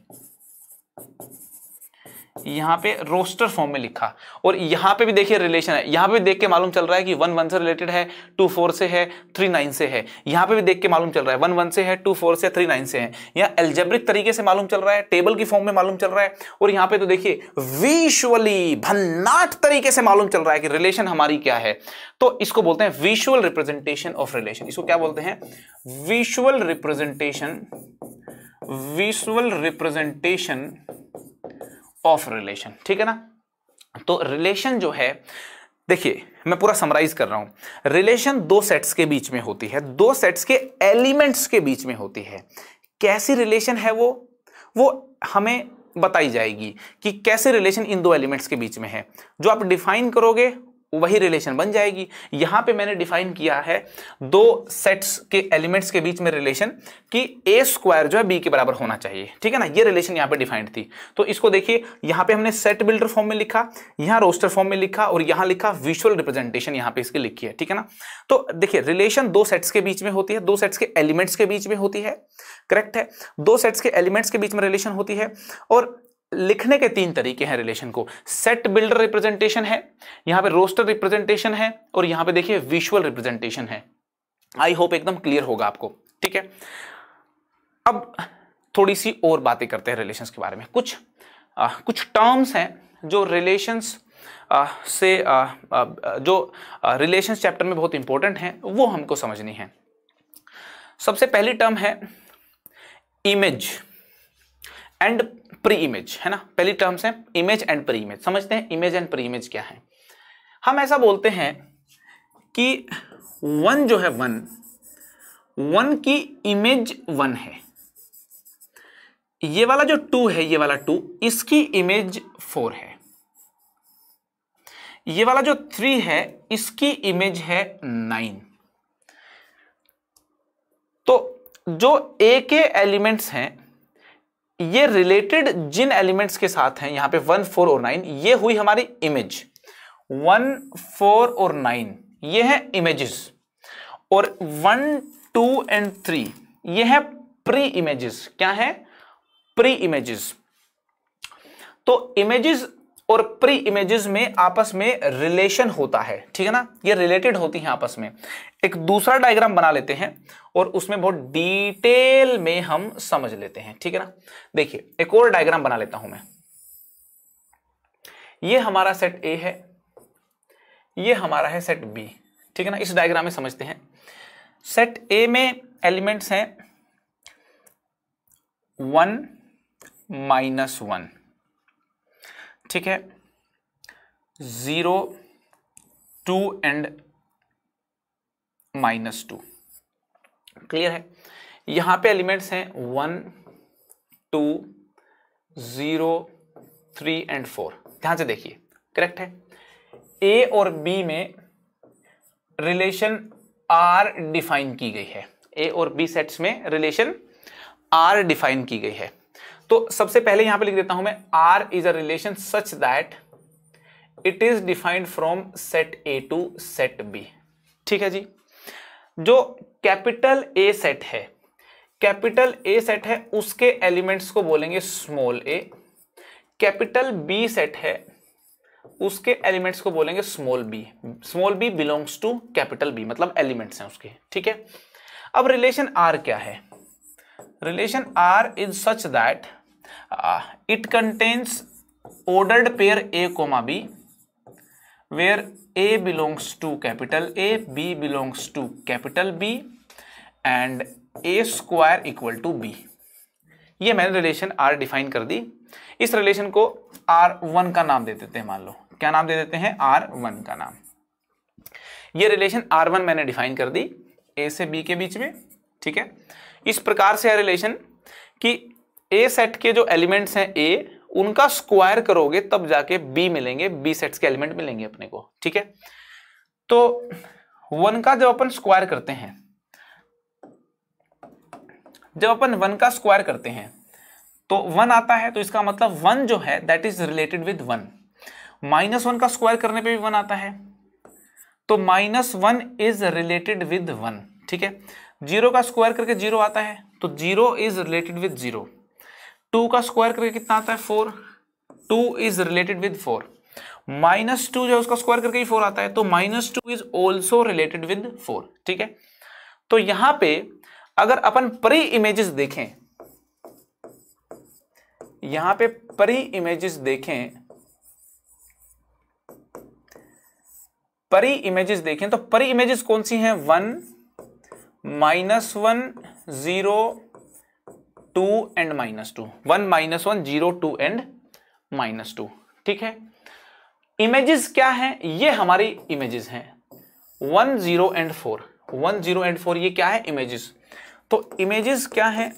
यहाँ पे रोस्टर फॉर्म में लिखा और यहाँ पे भी देखिए रिलेशन है यहाँ पे भी देख के मालूम चल रहा है कि वन वन से रिलेटेड है टू फोर से है थ्री नाइन से है यहाँ पे भी देख के मालूम चल रहा है वन वन से है टू फोर से थ्री नाइन से है यहाँ एल्जेब्रिक तरीके से मालूम चल रहा है टेबल की फॉर्म में मालूम चल रहा है और यहाँ पे तो देखिए विशुअली भन्नाट तरीके से मालूम चल रहा है कि रिलेशन हमारी क्या है तो इसको बोलते हैं विशुअल रिप्रेजेंटेशन ऑफ रिलेशन इसको क्या बोलते हैं visual representation visual representation of relation ठीक है ना तो रिलेशन जो है देखिए मैं पूरा समराइज कर रहा हूं रिलेशन दो सेट्स के बीच में होती है दो सेट्स के एलिमेंट्स के बीच में होती है कैसी रिलेशन है वो वो हमें बताई जाएगी कि कैसे रिलेशन इन दो एलिमेंट्स के बीच में है जो आप डिफाइन करोगे वही रिलेशन बन जाएगी यहां पे मैंने डिफाइन किया है दो सेट्स के एलिमेंट्स के बीच में रिलेशन कि ए स्क्वायर जो है बी के बराबर होना चाहिए ठीक है ना ये रिलेशन यहां पे डिफाइंड थी तो इसको देखिए यहां पे हमने सेट बिल्डर फॉर्म में लिखा यहां रोस्टर फॉर्म में लिखा और यहां लिखा विजुअल रिप्रेजेंटेशन यहां पर इसकी लिखी है ठीक है ना तो देखिए रिलेशन दो सेट्स के बीच में होती है दो सेट्स के एलिमेंट्स के बीच में होती है करेक्ट है दो सेट्स के एलिमेंट्स के बीच में रिलेशन होती है और लिखने के तीन तरीके हैं रिलेशन को सेट बिल्डर रिप्रेजेंटेशन है यहां पे रोस्टर रिप्रेजेंटेशन है और यहां पे देखिए विजुअल रिप्रेजेंटेशन है आई होप एकदम क्लियर होगा आपको ठीक है अब थोड़ी सी और बातें करते हैं रिलेशंस के बारे में कुछ आ, कुछ टर्म्स हैं जो रिलेशंस से आ, आ, जो रिलेशंस चैप्टर में बहुत इंपॉर्टेंट हैं वो हमको समझनी है सबसे पहली टर्म है इमेज एंड प्री इमेज है ना पहली टर्म्स है इमेज एंड प्री इमेज समझते हैं इमेज एंड प्री इमेज क्या है हम ऐसा बोलते हैं कि वन जो है वन वन की इमेज वन है ये वाला जो टू है ये वाला टू इसकी इमेज फोर है ये वाला जो थ्री है इसकी इमेज है नाइन तो जो ए के एलिमेंट्स हैं ये रिलेटेड जिन एलिमेंट्स के साथ हैं यहां पे वन फोर और नाइन ये हुई हमारी इमेज वन फोर और नाइन ये है इमेजेस और वन टू एंड थ्री ये है प्री इमेजेस क्या है प्री इमेजेस तो इमेजेस और प्री इमेजेस में आपस में रिलेशन होता है ठीक है ना ये रिलेटेड होती हैं आपस में एक दूसरा डायग्राम बना लेते हैं और उसमें बहुत डिटेल में हम समझ लेते हैं ठीक है ना देखिए एक और डायग्राम बना लेता हूं मैं ये हमारा सेट ए है ये हमारा है सेट बी ठीक है ना इस डायग्राम में समझते हैं सेट ए में एलिमेंट्स हैं वन माइनस वन ठीक है zero two and minus two clear है यहां पे एलिमेंट्स हैं one two zero three and four ध्यान से देखिए करेक्ट है ए और बी में रिलेशन आर डिफाइन की गई है ए और बी सेट्स में रिलेशन आर डिफाइन की गई है तो सबसे पहले यहां पे लिख देता हूं मैं R is a relation such that it is defined from set A to set B ठीक है जी जो कैपिटल ए सेट है कैपिटल ए सेट है उसके एलिमेंट्स को बोलेंगे small a capital B set है उसके एलिमेंट्स को बोलेंगे small b small b belongs to capital B मतलब एलिमेंट्स हैं उसके ठीक है अब रिलेशन आर क्या है relation R is such that it contains ordered pair a comma b where a belongs to capital A b belongs to capital B and a square equal to b ये मैंने relation R define कर दी इस relation को are one का नाम दे देते हैं मान लो क्या नाम दे देते हैं आर वन का नाम ये रिलेशन आर वन मैंने डिफाइन कर दी ए से बी के बीच में ठीक है इस प्रकार से है रिलेशन कि ए सेट के जो एलिमेंट्स हैं ए उनका स्क्वायर करोगे तब जाके बी मिलेंगे बी सेट्स के एलिमेंट मिलेंगे अपने को ठीक है तो वन का जब अपन स्क्वायर करते हैं जब अपन वन का स्क्वायर करते हैं तो वन आता है तो इसका मतलब वन जो है that is related with one minus one का स्क्वायर करने पे भी वन आता है तो minus one is related with one ठीक है जीरो का स्क्वायर करके जीरो आता है तो zero is related with zero two का स्क्वायर करके कितना आता है four two is related with four minus two जो है उसका स्क्वायर करके ही फोर आता है तो minus two is also related with four ठीक है तो यहां पे अगर अपन परी इमेजेस देखें यहां पे परी इमेजेस देखें परी इमेजेस देखें तो परी इमेजेस कौन सी हैं one minus one zero two and minus two one minus one zero two and minus two ठीक है इमेजेस क्या है ये हमारी इमेजेस हैं one zero and four one zero and four ये क्या है इमेजेस तो इमेजेस क्या है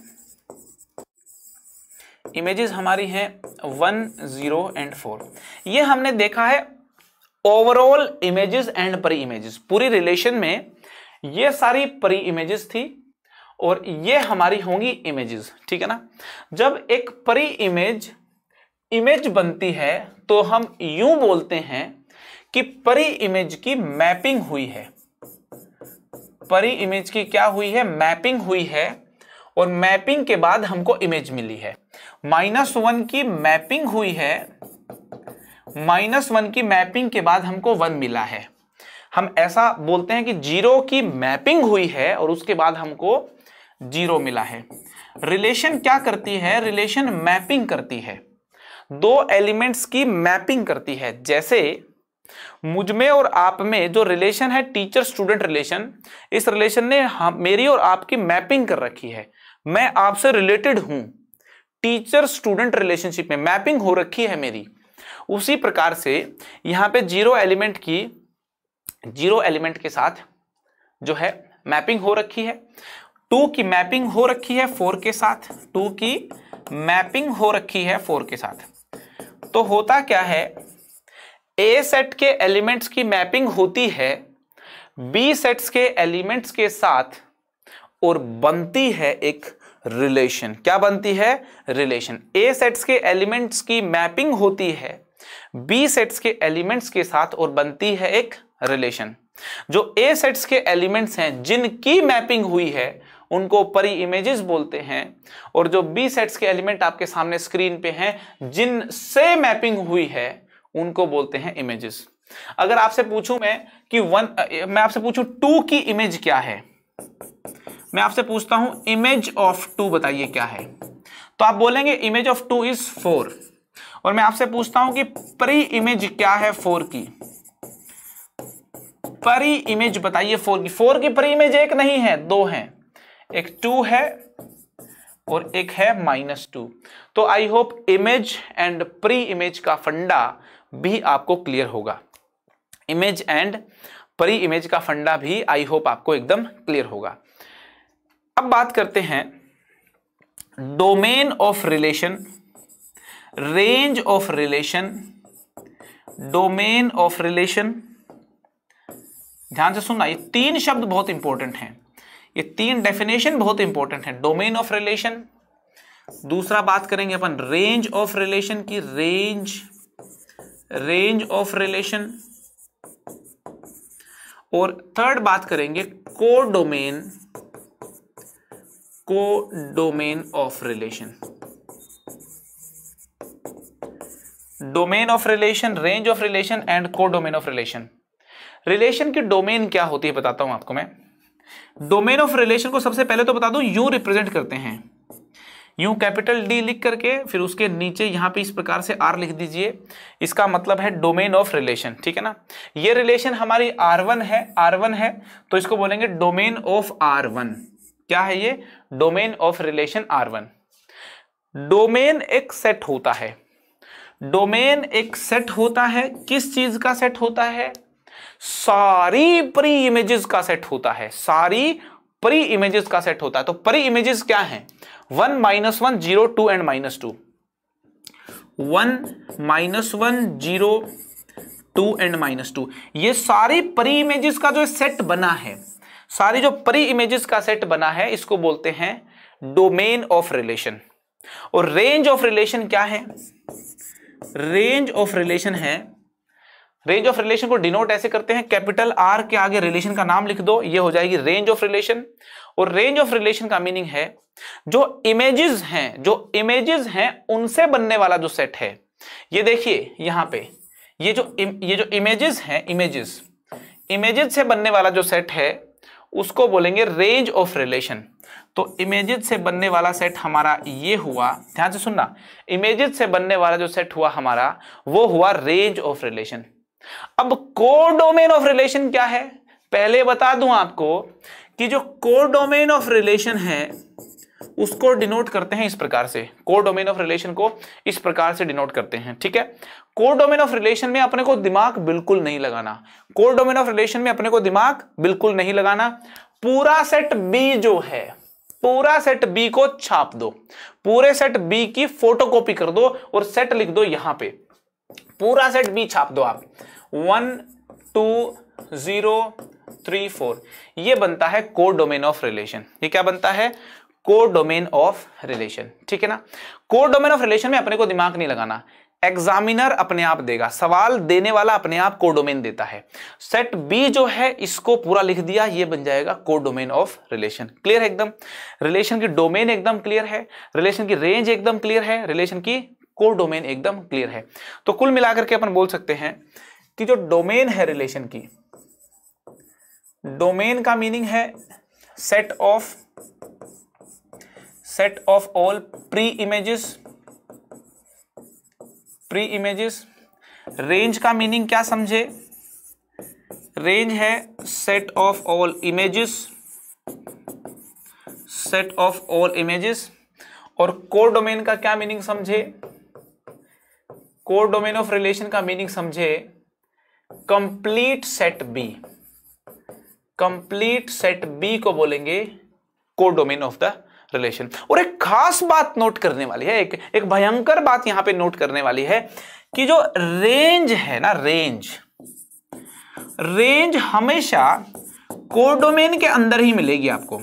इमेजेस हमारी हैं वन जीरो एंड फोर ये हमने देखा है overall images and pre images पूरी रिलेशन में ये सारी परी इमेजेस थी और ये हमारी होंगी इमेजेस ठीक है ना जब एक परी इमेज इमेज बनती है तो हम यूं बोलते हैं कि परी इमेज की मैपिंग हुई है परी इमेज की क्या हुई है मैपिंग हुई है और मैपिंग के बाद हमको इमेज मिली है माइनस वन की मैपिंग हुई है माइनस वन की मैपिंग के बाद हमको वन मिला है हम ऐसा बोलते हैं कि जीरो की मैपिंग हुई है और उसके बाद हमको जीरो मिला है रिलेशन क्या करती है रिलेशन मैपिंग करती है दो एलिमेंट्स की मैपिंग करती है जैसे मुझ में और आप में जो रिलेशन है टीचर स्टूडेंट रिलेशन इस रिलेशन ने मेरी और आपकी मैपिंग कर रखी है मैं आपसे रिलेटेड हूं टीचर स्टूडेंट रिलेशनशिप में मैपिंग हो रखी है मेरी उसी प्रकार से यहां पे जीरो एलिमेंट की जीरो एलिमेंट के साथ जो है मैपिंग हो रखी है टू की मैपिंग हो रखी है फोर के साथ टू की मैपिंग हो रखी है फोर के साथ तो होता क्या है ए सेट के एलिमेंट्स की मैपिंग होती है बी सेट्स के एलिमेंट्स के साथ और बनती है एक रिलेशन क्या बनती है रिलेशन ए सेट्स के एलिमेंट्स की मैपिंग होती है बी सेट्स के एलिमेंट्स के साथ और बनती है एक रिलेशन जो ए सेट्स के एलिमेंट्स हैं जिनकी मैपिंग हुई है उनको परी इमेजेस बोलते हैं और जो बी सेट्स के एलिमेंट आपके सामने स्क्रीन पे हैं से मैपिंग हुई है उनको बोलते हैं इमेजेस अगर आपसे पूछू मैं कि वन मैं आपसे पूछू टू की इमेज क्या है मैं आपसे पूछता हूं इमेज ऑफ टू बताइए क्या है तो आप बोलेंगे image of two is four और मैं आपसे पूछता हूं कि परी इमेज क्या है फोर की परी इमेज बताइए फोर की फोर की परी इमेज एक नहीं है दो हैं एक टू है और एक है माइनस टू तो I hope image and pre image का फंडा भी आपको क्लियर होगा इमेज एंड परी इमेज का फंडा भी आई होप आपको एकदम क्लियर होगा अब बात करते हैं domain of relation range of relation domain of relation ध्यान से सुनना ये तीन शब्द बहुत इंपॉर्टेंट हैं ये तीन डेफिनेशन बहुत इंपॉर्टेंट है डोमेन ऑफ रिलेशन दूसरा बात करेंगे अपन रेंज ऑफ रिलेशन की रेंज रेंज ऑफ रिलेशन और थर्ड बात करेंगे को डोमेन को codomain of relation domain of relation range of relation and codomain of relation relation की डोमेन क्या होती है बताता हूं आपको मैं डोमेन ऑफ रिलेशन को सबसे पहले तो बता दूं यू रिप्रेजेंट करते हैं यू कैपिटल डी लिख करके फिर उसके नीचे यहां पे इस प्रकार से आर लिख दीजिए इसका मतलब है डोमेन ऑफ रिलेशन ठीक है ना ये रिलेशन हमारी आर वन है आर वन है तो इसको बोलेंगे डोमेन ऑफ आर वन क्या है ये domain of relation R one domain एक सेट होता है डोमेन एक सेट होता है किस चीज का सेट होता है सारी प्री इमेजेस का सेट होता है सारी प्री इमेजेस का सेट होता है तो प्री इमेजेस क्या है one minus one zero two and minus two one minus one zero two and minus two ये सारी प्री इमेजेस का जो सेट बना है सारी जो प्री इमेजेस का सेट बना है इसको बोलते हैं डोमेन ऑफ रिलेशन और रेंज ऑफ रिलेशन क्या है रेंज ऑफ रिलेशन है रेंज ऑफ रिलेशन को डिनोट ऐसे करते हैं कैपिटल आर के आगे रिलेशन का नाम लिख दो ये हो जाएगी रेंज ऑफ रिलेशन और रेंज ऑफ रिलेशन का मीनिंग है जो इमेजेस हैं जो इमेजेस हैं उनसे बनने वाला जो सेट है ये देखिए यहां पे ये जो ये जो इमेजेस हैं इमेजेस इमेजेस से बनने वाला जो सेट है उसको बोलेंगे रेंज ऑफ रिलेशन तो इमेजेस से बनने वाला सेट हमारा ये हुआ ध्यान से सुनना इमेजेस से बनने वाला जो सेट हुआ हमारा वो हुआ रेंज ऑफ रिलेशन अब कोर डोमेन ऑफ रिलेशन क्या है पहले बता दूं आपको कि जो कोर डोमेन ऑफ रिलेशन है उसको डिनोट करते हैं इस प्रकार से कोर डोमेन ऑफ रिलेशन को इस प्रकार से डिनोट करते हैं ठीक है कोर डोमेन ऑफ रिलेशन में अपने को दिमाग बिल्कुल नहीं लगाना कोर डोमेन ऑफ रिलेशन में अपने को दिमाग बिल्कुल नहीं लगाना पूरा सेट बी जो है पूरा सेट बी को छाप दो पूरे सेट बी की फोटोकॉपी कर दो और सेट लिख दो यहां पे पूरा सेट बी छाप दो आप one two zero three four ये बनता है कोर डोमेन ऑफ रिलेशन ये क्या बनता है कोर डोमेन ऑफ रिलेशन ठीक है ना कोर डोमेन ऑफ रिलेशन में अपने को दिमाग नहीं लगाना एग्जामिनर अपने आप देगा सवाल देने वाला अपने आप को डोमेन देता है सेट बी जो है इसको पूरा लिख दिया ये बन जाएगा को डोमेन ऑफ रिलेशन क्लियर है एकदम रिलेशन की डोमेन एकदम क्लियर है रिलेशन की रेंज एकदम क्लियर है रिलेशन की कोर डोमेन एकदम क्लियर है तो कुल मिलाकर के अपन बोल सकते हैं कि जो डोमेन है रिलेशन की डोमेन का मीनिंग है set of set of all pre images pre images range का मीनिंग क्या समझे रेंज है set of all images set of all images और कोर डोमेन का क्या मीनिंग समझे कोर डोमेन ऑफ रिलेशन का मीनिंग समझे complete set B complete set B को बोलेंगे codomain of the relation और एक खास बात नोट करने वाली है एक एक भयंकर बात यहां पे नोट करने वाली है कि जो रेंज है ना रेंज रेंज हमेशा कोडोमेन के अंदर ही मिलेगी आपको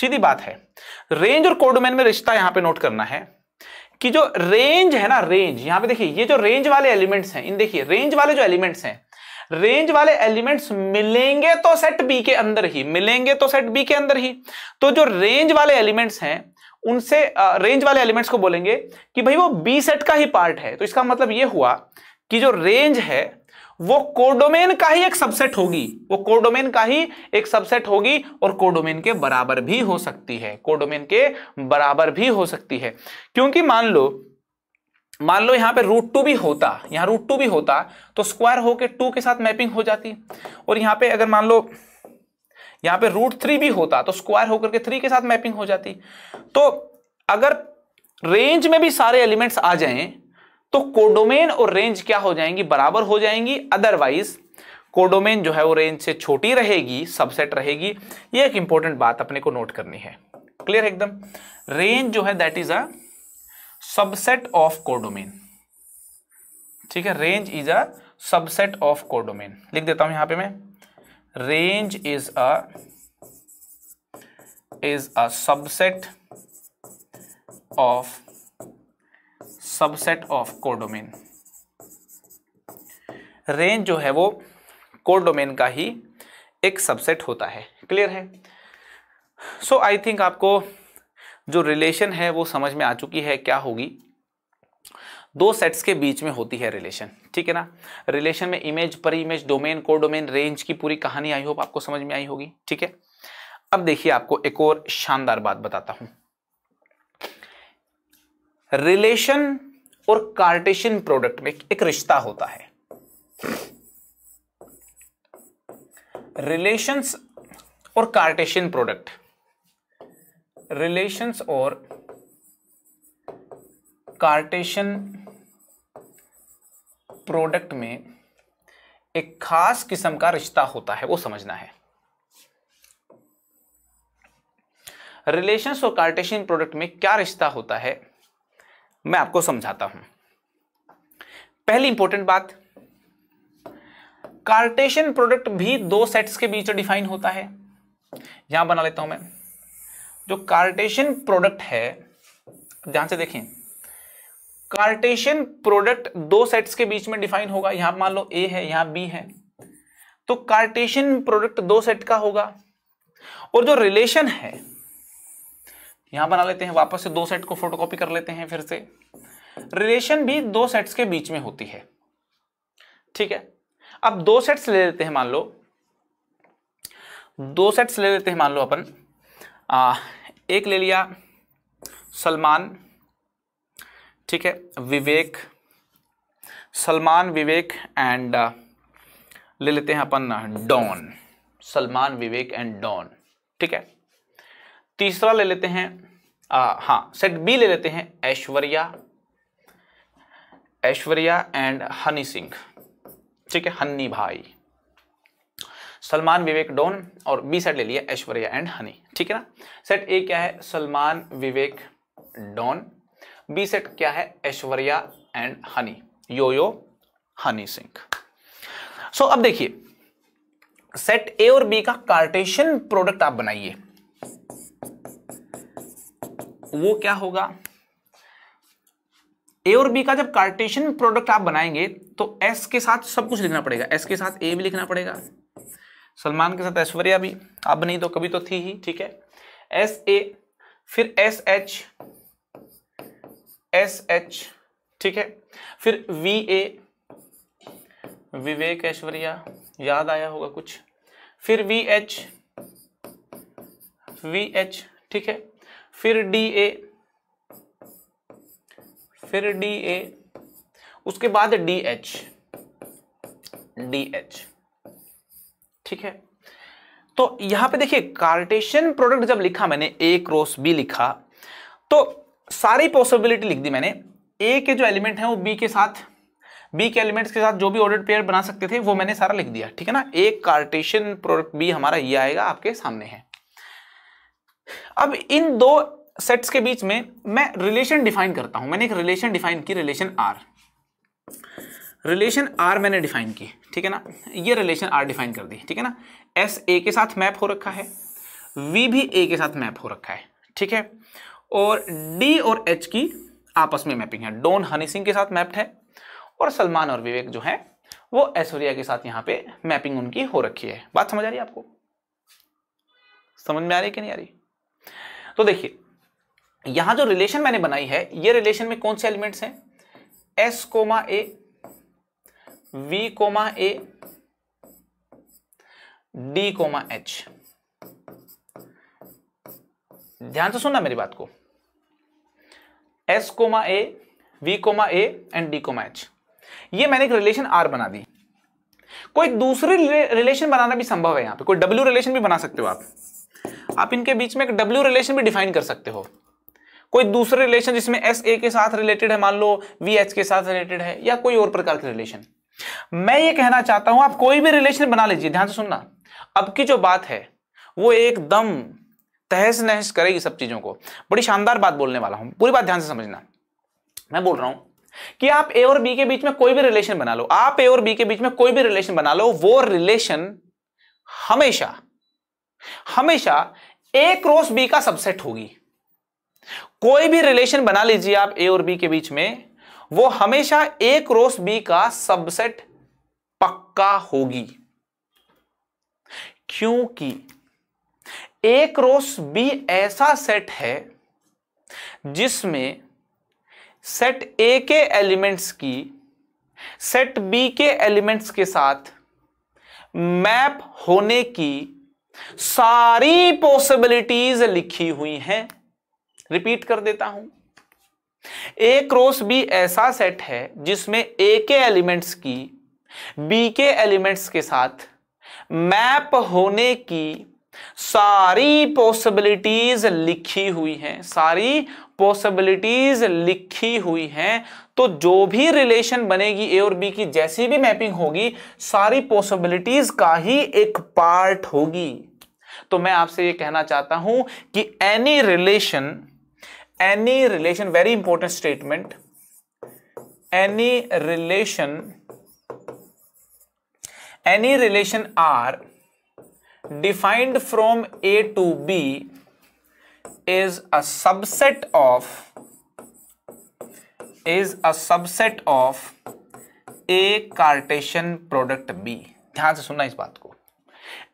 सीधी बात है रेंज और कोडोमेन में रिश्ता यहां पे नोट करना है कि जो रेंज है ना रेंज यहां पे देखिए ये जो रेंज वाले एलिमेंट्स हैं इन देखिए रेंज वाले जो एलिमेंट्स हैं रेंज वाले एलिमेंट्स मिलेंगे तो सेट बी के अंदर ही मिलेंगे तो सेट बी के अंदर ही तो जो रेंज वाले एलिमेंट्स हैं उनसे रेंज वाले एलिमेंट्स को बोलेंगे कि भाई वो बी सेट का ही पार्ट है तो इसका मतलब ये हुआ कि जो रेंज है वो कोडोमेन का ही एक सबसेट होगी वो कोडोमेन का ही एक सबसेट होगी और कोडोमेन के बराबर भी हो सकती है कोडोमेन के बराबर भी हो सकती है क्योंकि मान लो मान लो यहां पे रूट टू भी होता यहां रूट टू भी होता तो स्क्वायर होके टू के साथ मैपिंग हो जाती और यहां पे अगर मान लो यहां पे रूट थ्री भी होता तो स्क्वायर होकर के थ्री के साथ मैपिंग हो जाती तो अगर रेंज में भी सारे एलिमेंट्स आ जाएं तो कोडोमेन और रेंज क्या हो जाएंगी बराबर हो जाएंगी अदरवाइज कोडोमेन जो है वो रेंज से छोटी रहेगी सबसेट रहेगी ये एक इंपॉर्टेंट बात अपने को नोट करनी है क्लियर एकदम रेंज जो है that is a subset of codomain ठीक है range is a subset of codomain लिख देता हूं यहां पे मैं range is a is a subset of subset of codomain range जो है वो कोडोमेन का ही एक सबसेट होता है क्लियर है सो आई थिंक आपको जो रिलेशन है वो समझ में आ चुकी है क्या होगी दो सेट्स के बीच में होती है रिलेशन ठीक है ना रिलेशन में इमेज पर इमेज डोमेन को डोमेन रेंज की पूरी कहानी आई होप आपको समझ में आई होगी ठीक है अब देखिए आपको एक और शानदार बात बताता हूं रिलेशन और कार्टेशियन प्रोडक्ट में एक रिश्ता होता है रिलेशंस और कार्टेशियन प्रोडक्ट रिलेशंस और कार्टेशियन प्रोडक्ट में एक खास किस्म का रिश्ता होता है वो समझना है रिलेशंस और कार्टेशियन प्रोडक्ट में क्या रिश्ता होता है मैं आपको समझाता हूं पहली इंपॉर्टेंट बात कार्टेशियन प्रोडक्ट भी दो सेट्स के बीच डिफाइन होता है यहां बना लेता हूं मैं जो कार्टेशियन प्रोडक्ट है ध्यान से देखें कार्टेशियन प्रोडक्ट दो सेट्स के बीच में डिफाइन होगा यहां मान लो ए है यहां बी है तो कार्टेशियन प्रोडक्ट दो सेट का होगा और जो रिलेशन है यहां बना लेते हैं वापस से दो सेट को फोटोकॉपी कर लेते हैं फिर से रिलेशन भी दो सेट्स के बीच में होती है ठीक है अब दो सेट्स ले लेते हैं मान लो दो सेट्स ले लेते हैं मान लो अपन आ, एक ले लिया सलमान ठीक है विवेक सलमान विवेक एंड ले लेते हैं अपन Don Salman Vivek and Don ठीक है तीसरा ले लेते हैं आ, हाँ सेट बी ले लेते हैं ऐश्वर्या ऐश्वर्या एंड हनी सिंह ठीक है हन्नी भाई सलमान विवेक डोन और बी सेट ले लिया ऐश्वर्या एंड हनी ठीक है ना सेट ए क्या है Salman Vivek Don B set क्या है Aishwarya and Honey yo yo Honey Singh so so, अब देखिए सेट ए और बी का कार्टेशियन प्रोडक्ट आप बनाइए वो क्या होगा ए और बी का जब कार्टेशियन प्रोडक्ट आप बनाएंगे तो एस के साथ सब कुछ लिखना पड़ेगा एस के साथ ए भी लिखना पड़ेगा सलमान के साथ ऐश्वर्या भी अब नहीं तो कभी तो थी ही ठीक है एस ए फिर एस एच एस एच ठीक है फिर वी ए विवेक ऐश्वर्या याद आया होगा कुछ फिर वी एच वी एच ठीक है फिर डी ए फिर डी ए उसके बाद डी एच डी एच ठीक है तो यहां पे देखिए कार्टेशियन प्रोडक्ट जब लिखा मैंने ए क्रॉस बी लिखा तो सारी पॉसिबिलिटी लिख दी मैंने ए के जो एलिमेंट है वो बी के साथ बी के एलिमेंट्स के साथ जो भी ऑर्डर पेयर बना सकते थे वो मैंने सारा लिख दिया ठीक है ना एक कार्टेशियन प्रोडक्ट बी हमारा ये आएगा आपके सामने है अब इन दो सेट्स के बीच में मैं रिलेशन डिफाइन करता हूं मैंने एक रिलेशन डिफाइन की रिलेशन आर रिलेशन आर मैंने डिफाइन की ठीक है ना ये रिलेशन आर डिफाइन कर दी ठीक है ना एस ए के साथ मैप हो रखा है वी भी ए के साथ मैप हो रखा है ठीक है और डी और एच की आपस में मैपिंग है डोन हनी सिंह के साथ मैप्ड है और सलमान और विवेक जो है वो ऐश्वर्या के साथ यहाँ पे मैपिंग उनकी हो रखी है बात समझ आ रही है आपको समझ में आ रही है कि नहीं आ रही तो देखिए यहां जो रिलेशन मैंने बनाई है ये रिलेशन में कौन से एलिमेंट्स हैं S comma A V comma A D comma H ध्यान से सुनना मेरी बात को S comma A V comma A and D comma H ये मैंने एक रिलेशन आर बना दी कोई दूसरी रिलेशन बनाना भी संभव है यहां पे कोई डब्ल्यू रिलेशन भी बना सकते हो आप आप इनके बीच में एक डब्ल्यू रिलेशन भी डिफाइन कर सकते हो कोई दूसरे रिलेशन जिसमें एस ए के साथ रिलेटेड है मान लो वी एच के साथ रिलेटेड है या कोई और प्रकार के रिलेशन मैं ये कहना चाहता हूं आप कोई भी रिलेशन बना लीजिए ध्यान से सुनना अब की जो बात है वो एकदम तहस नहस करेगी सब चीजों को बड़ी शानदार बात बोलने वाला हूं पूरी बात ध्यान से समझना मैं बोल रहा हूं कि आप ए और बी के बीच में कोई भी रिलेशन बना लो आप ए और बी के बीच में कोई भी रिलेशन बना लो वो रिलेशन हमेशा हमेशा ए क्रॉस बी का सबसेट होगी कोई भी रिलेशन बना लीजिए आप ए और बी के बीच में वो हमेशा ए क्रॉस बी का सबसेट पक्का होगी क्योंकि ए क्रॉस बी ऐसा सेट है जिसमें सेट ए के एलिमेंट्स की सेट बी के एलिमेंट्स के साथ मैप होने की सारी पॉसिबिलिटीज लिखी हुई हैं रिपीट कर देता हूं ए क्रॉस बी ऐसा सेट है जिसमें ए के एलिमेंट्स की बी के एलिमेंट्स के साथ मैप होने की सारी पॉसिबिलिटीज लिखी हुई हैं सारी पॉसिबिलिटीज लिखी हुई हैं तो जो भी रिलेशन बनेगी ए और बी की जैसी भी मैपिंग होगी सारी पॉसिबिलिटीज का ही एक पार्ट होगी तो मैं आपसे ये कहना चाहता हूं कि any relation any relation very important statement any relation any relation are defined from A to B is a subset of is a subset of A Cartesian product B. ध्यान से सुनना इस बात को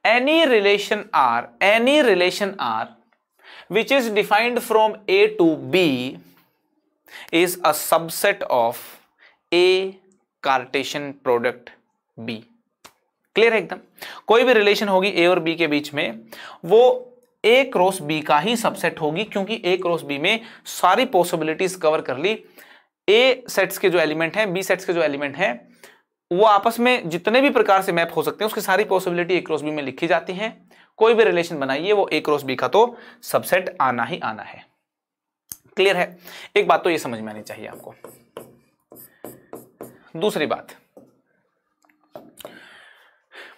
any relation R any relation R which is defined from A to B is a subset of A Cartesian product B. Clear है एकदम कोई भी रिलेशन होगी ए और बी के बीच में वो ए क्रॉस बी का ही सबसेट होगी क्योंकि ए क्रॉस बी में सारी पॉसिबिलिटीज कवर कर ली ए सेट्स के जो एलिमेंट हैं बी सेट्स के जो एलिमेंट हैं वो आपस में जितने भी प्रकार से मैप हो सकते हैं उसकी सारी पॉसिबिलिटी ए क्रॉस बी में लिखी जाती हैं कोई भी रिलेशन बनाइए वो ए क्रॉस बी का तो सबसेट आना ही आना है क्लियर है एक बात तो ये समझ में आनी चाहिए आपको दूसरी बात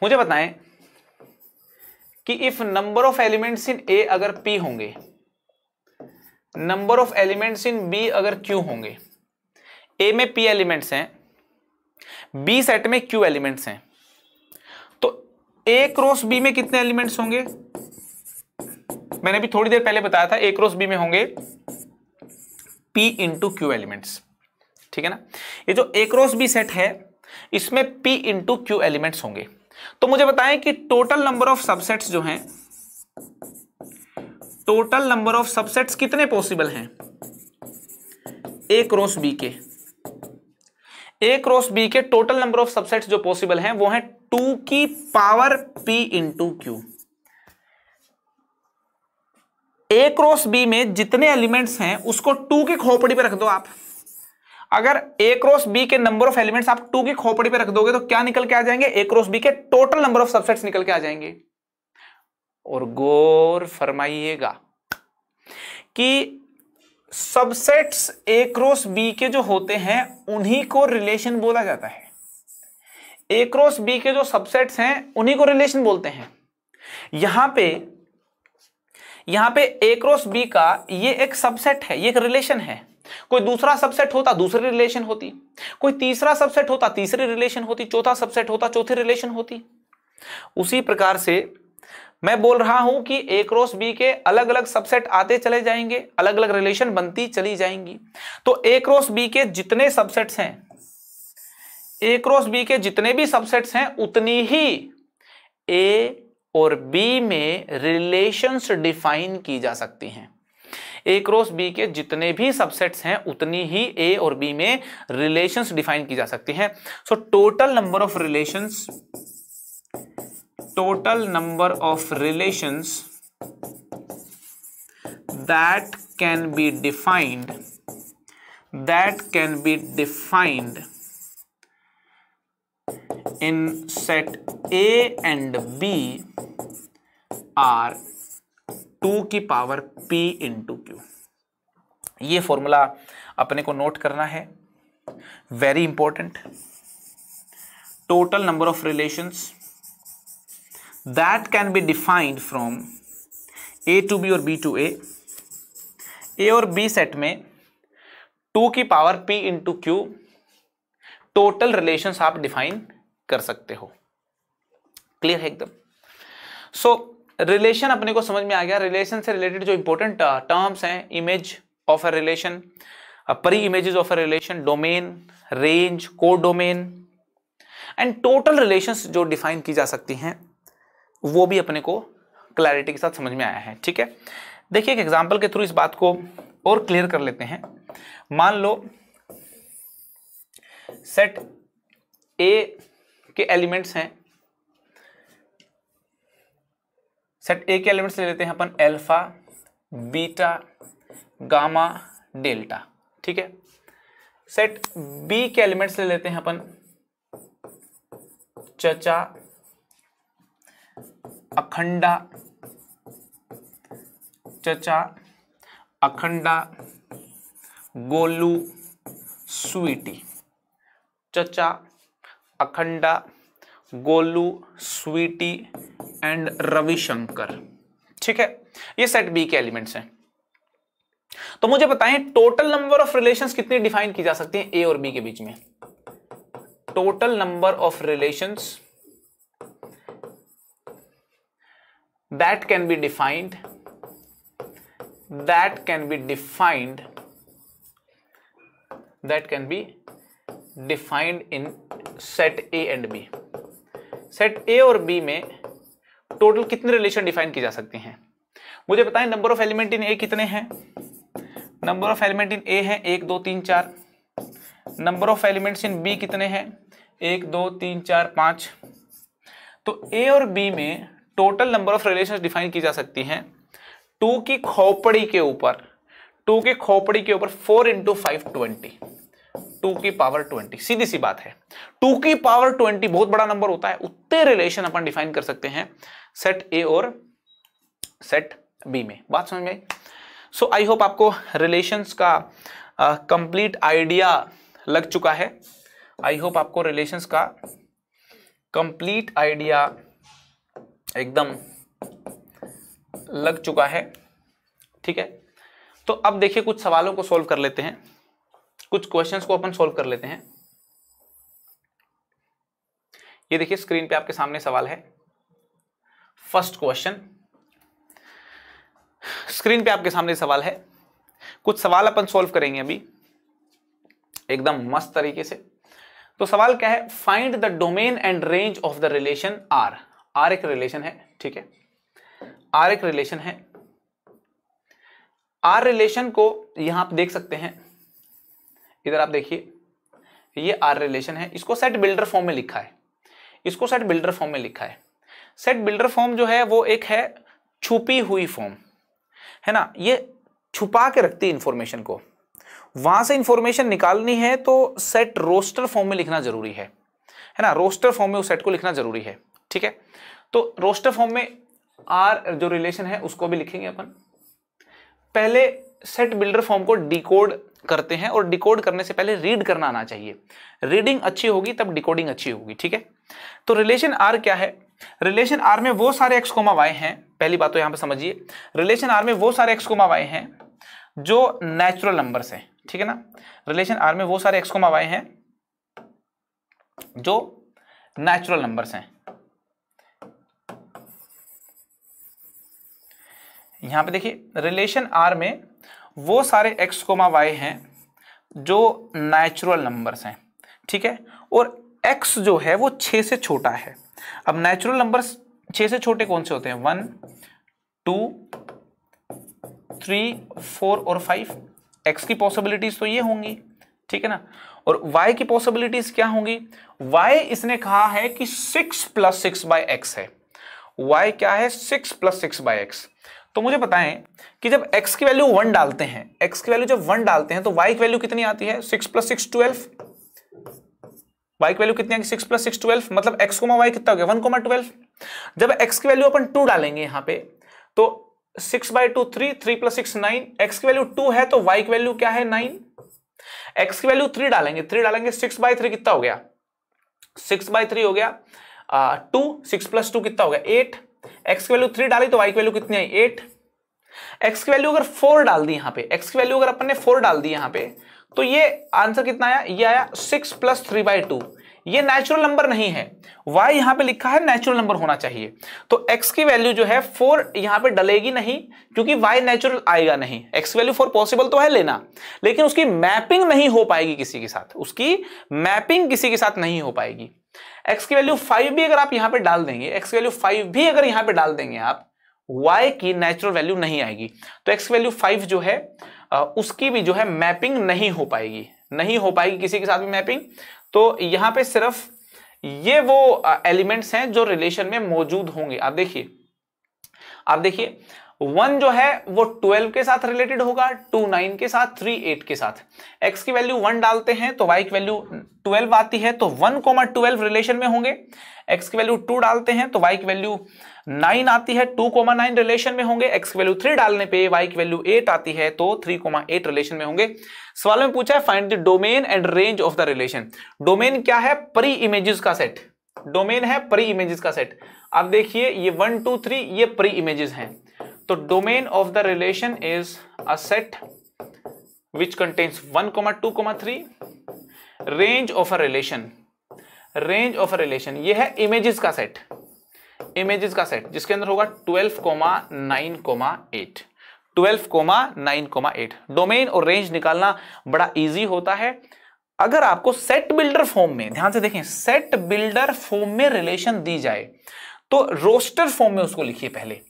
मुझे बताएं कि if number of elements in A अगर पी होंगे number of elements in B अगर क्यू होंगे ए में पी एलिमेंट्स हैं बी सेट में क्यू एलिमेंट्स हैं तो ए क्रॉस बी में कितने एलिमेंट्स होंगे मैंने भी थोड़ी देर पहले बताया था ए क्रॉस बी में होंगे पी इंटू क्यू एलिमेंट्स ठीक है ना ये जो ए क्रॉस बी सेट है इसमें पी इंटू क्यू एलिमेंट्स होंगे तो मुझे बताएं कि टोटल नंबर ऑफ सबसेट्स जो हैं टोटल नंबर ऑफ सबसेट्स कितने पॉसिबल हैं ए क्रॉस बी के ए क्रॉस बी के टोटल नंबर ऑफ सबसेट्स जो पॉसिबल हैं वो हैं टू की power P into Q A cross B में जितने एलिमेंट्स हैं उसको टू की खोपड़ी पे रख दो आप अगर ए क्रॉस बी के नंबर ऑफ एलिमेंट्स आप टू की खोपड़ी पे रख दोगे तो क्या निकल के आ जाएंगे ए क्रॉस बी के टोटल नंबर ऑफ सबसेट्स निकल के आ जाएंगे और गौर फरमाइएगा कि सबसेट्स ए क्रॉस बी के जो होते हैं उन्हीं को रिलेशन बोला जाता है ए क्रॉस बी के जो सबसेट्स हैं उन्हीं को रिलेशन बोलते हैं यहां पे यहां पे ए क्रॉस बी का ये एक सबसेट है ये एक रिलेशन है कोई दूसरा सबसेट होता दूसरी रिलेशन होती कोई तीसरा सबसेट होता तीसरी रिलेशन होती चौथा सबसेट होता चौथी रिलेशन होती उसी प्रकार से मैं बोल रहा हूं कि ए क्रॉस बी के अलग अलग सबसेट आते चले जाएंगे अलग अलग रिलेशन बनती चली जाएंगी तो ए क्रॉस बी के जितने सबसेट्स हैं ए क्रॉस बी के जितने भी सबसेट्स हैं उतनी ही ए और बी में रिलेशंस डिफाइन की जा सकती हैं ए क्रॉस बी के जितने भी सबसेट्स हैं उतनी ही ए और बी में रिलेशंस डिफाइन की जा सकती हैं so total number of relations total number of relations that can be defined that can be defined in set A and B are two की पावर पी इंटू क्यू ये formula अपने को note करना है very important total number of relations that can be defined from a to b और b to a a और b set में two की power p into Q total relation आप डिफाइन कर सकते हो क्लियर है एकदम सो so, रिलेशन अपने को समझ में आ गया रिलेशन से रिलेटेड जो इंपॉर्टेंट टर्म्स uh, हैं image of a relation pre images of a relation domain range को डोमेन एंड टोटल रिलेशंस जो डिफाइन की जा सकती हैं वो भी अपने को क्लैरिटी के साथ समझ में आया है ठीक है देखिए एक एग्जाम्पल के थ्रू इस बात को और क्लियर कर लेते हैं मान लो सेट ए के एलिमेंट्स हैं सेट ए के एलिमेंट्स ले लेते हैं अपन एल्फा बीटा गामा डेल्टा ठीक है सेट बी के एलिमेंट्स ले लेते हैं अपन चचा अखंडा चचा अखंडा गोलू स्वीटी चचा अखंडा गोलू स्वीटी एंड रविशंकर ठीक है ये सेट बी के एलिमेंट्स हैं तो मुझे बताएं टोटल नंबर ऑफ रिलेशंस कितनी डिफाइन की जा सकती हैं ए और बी के बीच में total number of relations that can be defined that can be defined that can be defined in set A and B set A और बी में टोटल कितने रिलेशन डिफाइन की जा सकती हैं मुझे बताएं number of element in A कितने हैं number of element in A हैं एक दो तीन चार number of elements in B कितने हैं एक दो तीन चार पाँच तो ए और बी में total number of relation define की जा सकती हैं टू की खोपड़ी के ऊपर टू की खोपड़ी के ऊपर four into five twenty two की पावर ट्वेंटी सीधी सी बात है टू की पावर ट्वेंटी बहुत बड़ा नंबर होता है उतने रिलेशन अपन डिफाइन कर सकते हैं सेट ए और सेट बी में बात समझ में सो आई होप आपको रिलेशंस का कंप्लीट uh, आइडिया लग चुका है आई होप आपको रिलेशंस का कंप्लीट आइडिया एकदम लग चुका है ठीक है तो अब देखिए कुछ सवालों को सॉल्व कर लेते हैं कुछ क्वेश्चंस को अपन सॉल्व कर लेते हैं ये देखिए स्क्रीन पे आपके सामने सवाल है फर्स्ट क्वेश्चन स्क्रीन पे आपके सामने सवाल है कुछ सवाल अपन सॉल्व करेंगे अभी एकदम मस्त तरीके से तो सवाल क्या है find the domain and range of the relation R R एक रिलेशन है ठीक है आर एक रिलेशन है आर रिलेशन को यहां आप देख सकते हैं इधर आप देखिए ये आर रिलेशन है इसको सेट बिल्डर फॉर्म में लिखा है इसको सेट बिल्डर फॉर्म में लिखा है सेट बिल्डर फॉर्म जो है वो एक है छुपी हुई फॉर्म है ना ये छुपा के रखती है इंफॉर्मेशन को वहां से इंफॉर्मेशन निकालनी है तो सेट रोस्टर फॉर्म में लिखना जरूरी है है ना रोस्टर फॉर्म में उस सेट को लिखना जरूरी है ठीक है तो रोस्टर फॉर्म में आर जो रिलेशन है उसको भी लिखेंगे अपन पहले सेट बिल्डर फॉर्म को डिकोड करते हैं और डिकोड करने से पहले रीड करना आना चाहिए रीडिंग अच्छी होगी तब डिकोडिंग अच्छी होगी ठीक है तो रिलेशन आर क्या है रिलेशन आर में वो सारे एक्स कोमा वाई हैं पहली बात तो यहां पर समझिए रिलेशन आर में वो सारे एक्स कोमा वाई हैं जो नेचुरल नंबर हैं ठीक है ना रिलेशन आर में वो सारे एक्स कोमा वाई हैं जो नेचुरल नंबर हैं यहां पे देखिए रिलेशन आर में वो सारे एक्स कोमा वाई हैं जो नेचुरल नंबर्स हैं ठीक है और एक्स जो है वो छः से छोटा है अब नेचुरल नंबर्स छः से छोटे कौन से होते हैं वन टू थ्री फोर और फाइव एक्स की पॉसिबिलिटीज़ तो ये होंगी ठीक है ना और y की पॉसिबिलिटीज क्या होंगी y इसने कहा है कि six plus six by X है y क्या है six plus six by X तो मुझे बताएं कि जब x की वैल्यू वन डालते हैं x की वैल्यू जब वन डालते हैं तो y की वैल्यू कितनी आती है six plus six twelve y की वैल्यू कितनी आती है सिक्स प्लस सिक्स ट्वेल्व मतलब x कोमा y कितना हो गया वन कोमा ट्वेल्व जब x की वैल्यू अपन टू डालेंगे यहां पे तो six by two three three plus six nine X की वैल्यू टू है तो y की वैल्यू क्या है नाइन x की वैल्यू थ्री डालेंगे थ्री डालेंगे सिक्स बाई थ्री कितना हो गया सिक्स बाई थ्री हो गया टू सिक्स प्लस टू कितना हो गया एट एक्स की वैल्यू थ्री डाली तो वाई की वैल्यू कितनी आई एट एक्स की वैल्यू अगर फोर डाल दी यहां पे एक्स की वैल्यू अगर अपन ने फोर डाल दी यहां पे तो ये आंसर कितना आया ये आया six plus three by two ये नेचुरल नंबर नहीं है y यहाँ पे लिखा है नेचुरल नंबर होना चाहिए तो x की वैल्यू जो है फोर यहां पे डलेगी नहीं क्योंकि y नेचुरल आएगा नहीं x की वैल्यू फोर पॉसिबल तो है लेना लेकिन उसकी मैपिंग नहीं हो पाएगी किसी के साथ उसकी मैपिंग किसी के साथ नहीं हो पाएगी एक्स की वैल्यू फाइव भी अगर आप यहां पे डाल देंगे x की वैल्यू फाइव भी अगर यहां पे डाल देंगे आप y की नेचुरल वैल्यू नहीं आएगी तो x वैल्यू फाइव जो है उसकी भी जो है मैपिंग नहीं हो पाएगी नहीं हो पाएगी किसी के साथ भी मैपिंग तो यहां पे सिर्फ ये वो एलिमेंट्स हैं जो रिलेशन में मौजूद होंगे आप देखिए आप देखिए वन जो है वो ट्वेल्व के साथ रिलेटेड होगा टू नाइन के साथ थ्री एट के साथ एक्स की वैल्यू वन डालते हैं तो वाई की वैल्यू ट्वेल्व आती है तो वन कोमा ट्वेल्व रिलेशन में होंगे एक्स की वैल्यू टू डालते हैं तो वाई की वैल्यू नाइन आती है टू कोमा नाइन रिलेशन में होंगे एक्स की वैल्यू थ्री डालने पे वाई की वैल्यू एट आती है तो थ्री कोमा एट रिलेशन में होंगे सवाल में पूछा है find the domain and range of the relation domain क्या है प्री इमेजेस का सेट डोमेन है प्री इमेजेस का सेट अब देखिए ये वन टू थ्री ये प्री इमेजेस हैं तो domain of the relation is a set which contains one comma two comma three range of a relation range of a relation ये है इमेजेस का सेट इमेजेस का सेट जिसके अंदर होगा twelve comma nine comma eight twelve comma nine comma eight domain और range निकालना बड़ा इजी होता है अगर आपको सेट बिल्डर फॉर्म में ध्यान से देखें सेट बिल्डर फॉर्म में रिलेशन दी जाए तो रोस्टर फॉर्म में उसको लिखिए पहले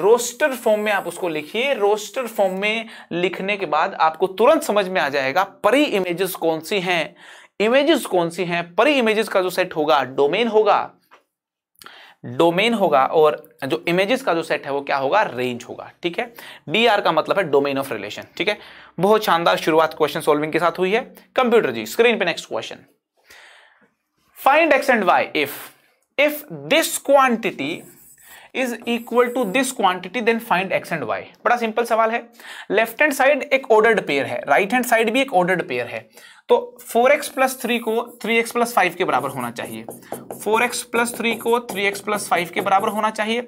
रोस्टर फॉर्म में आप उसको लिखिए रोस्टर फॉर्म में लिखने के बाद आपको तुरंत समझ में आ जाएगा परी इमेजेस कौन सी हैं इमेजेस कौन सी हैं परी इमेजेस का जो सेट होगा डोमेन होगा डोमेन होगा और जो इमेजेस का जो सेट है वो क्या होगा रेंज होगा ठीक है डी आर का मतलब है डोमेन ऑफ रिलेशन ठीक है बहुत शानदार शुरुआत क्वेश्चन सॉल्विंग के साथ हुई है कंप्यूटर जी स्क्रीन पे next question find X and Y if if this quantity is equal to this quantity then find X and Y बड़ा सिंपल सवाल है लेफ्ट हैंड साइड एक ऑर्डर्ड पेयर है राइट हैंड साइड भी एक ordered pair है तो 4x x plus three को 3x एक्स प्लस फाइव के बराबर होना चाहिए 4x एक्स प्लस थ्री को 3x एक्स प्लस फाइव के बराबर होना चाहिए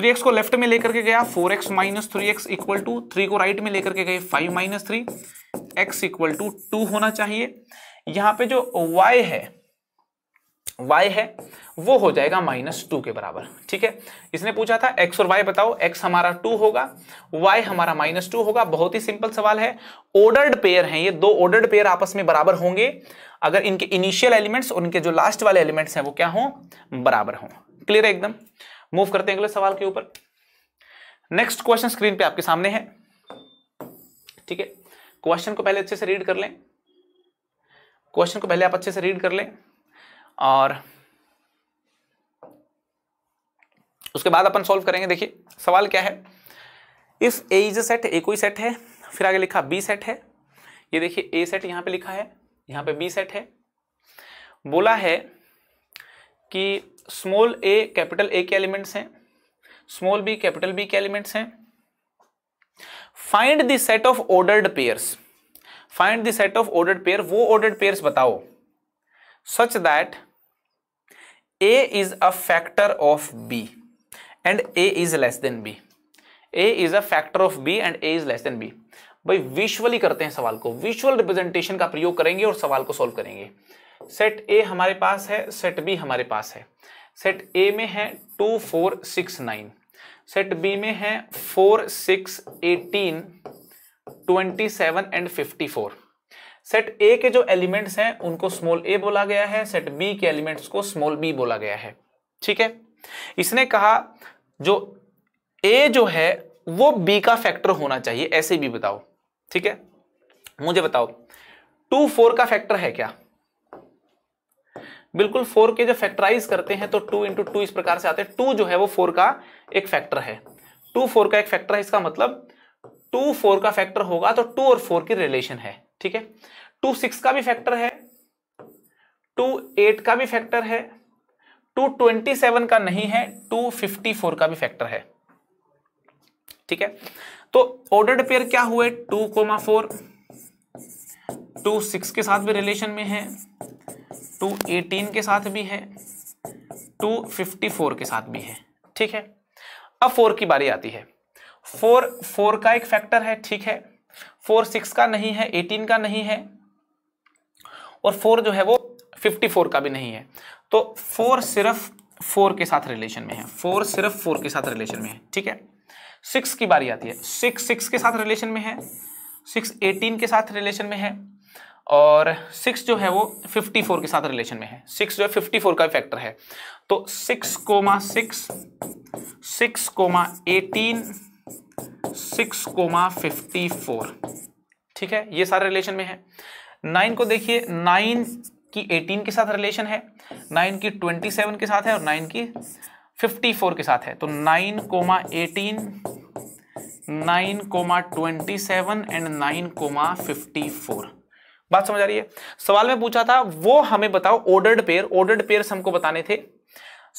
3x को लेफ्ट में लेकर के गया 4x X minus three X equal to three को राइट में लेकर के गए 5 minus three X equal to two होना चाहिए यहाँ पे जो y है y है वो हो जाएगा माइनस टू के बराबर ठीक है इसने पूछा था x और y बताओ x हमारा टू होगा y हमारा माइनस टू होगा बहुत ही सिंपल सवाल है ऑर्डर्ड पेयर हैं ये दो ऑर्डर्ड पेयर आपस में बराबर होंगे अगर इनके इनिशियल एलिमेंट्स और इनके जो लास्ट वाले एलिमेंट्स हैं वो क्या हों बराबर हों क्लियर है एकदम मूव करते हैं अगले सवाल के ऊपर नेक्स्ट क्वेश्चन स्क्रीन पे आपके सामने है ठीक है क्वेश्चन को पहले अच्छे से रीड कर लें क्वेश्चन को पहले आप अच्छे से रीड कर लें और उसके बाद अपन सॉल्व करेंगे देखिए सवाल क्या है if A is set A कोई सेट है फिर आगे लिखा बी सेट है ये देखिए ए सेट यहां पे लिखा है यहां पे बी सेट है बोला है कि स्मॉल ए कैपिटल ए के एलिमेंट्स हैं स्मॉल बी कैपिटल बी के एलिमेंट्स हैं find the set of ordered pairs find the set of ordered pair वो ऑर्डर्ड पेयर्स बताओ such that a is a factor of b and a is less than b a is a factor of b and a is less than b भाई visually करते हैं सवाल को visual representation का प्रयोग करेंगे और सवाल को सॉल्व करेंगे सेट ए हमारे पास है सेट बी हमारे पास है सेट ए में है two four six nine set B में है four six eighteen twenty seven and fifty four set A के जो एलिमेंट्स हैं उनको स्मॉल ए बोला गया है सेट बी के एलिमेंट्स को स्मॉल बी बोला गया है ठीक है इसने कहा जो ए जो है वो बी का फैक्टर होना चाहिए ऐसे भी बताओ ठीक है मुझे बताओ टू फोर का फैक्टर है क्या बिल्कुल फोर के जो फैक्टराइज करते हैं तो टू इंटू टू इस प्रकार से आते हैं टू जो है वो फोर का एक फैक्टर है टू फोर का एक फैक्टर है इसका मतलब टू फोर का फैक्टर होगा तो टू और फोर की रिलेशन है ठीक है टू सिक्स का भी फैक्टर है टू एट का भी फैक्टर है टू ट्वेंटी सेवन का नहीं है टू फिफ्टी फोर का भी फैक्टर है ठीक है तो ऑर्डर्ड पेयर क्या हुए two comma four two six के साथ भी रिलेशन में है टू एटीन के साथ भी है टू फिफ्टी फोर के साथ भी है ठीक है अब फोर की बारी आती है फोर फोर का एक फैक्टर है ठीक है फोर सिक्स का नहीं है एटीन का नहीं है और फोर जो है वो फिफ्टी फोर का भी नहीं है तो फोर सिर्फ फोर के साथ रिलेशन में है फोर सिर्फ फोर के साथ रिलेशन में है ठीक है सिक्स की बारी आती है सिक्स सिक्स के साथ रिलेशन में है सिक्स एटीन के साथ रिलेशन में है और सिक्स जो है वो फिफ्टी फोर के साथ रिलेशन में है सिक्स जो है फिफ्टी फोर का फैक्टर है तो six comma six six comma eighteen six comma fifty four ठीक है ये सारे रिलेशन में है नाइन को देखिए नाइन की एटीन के साथ रिलेशन है नाइन की ट्वेंटी सेवन के साथ है और नाइन की फिफ्टी फोर के साथ है तो nine comma eighteen nine comma twenty seven and nine comma fifty four बात समझ आ रही है सवाल में पूछा था वो हमें बताओ ऑर्डर्ड पेयर ऑर्डर्ड पेयर हमको बताने थे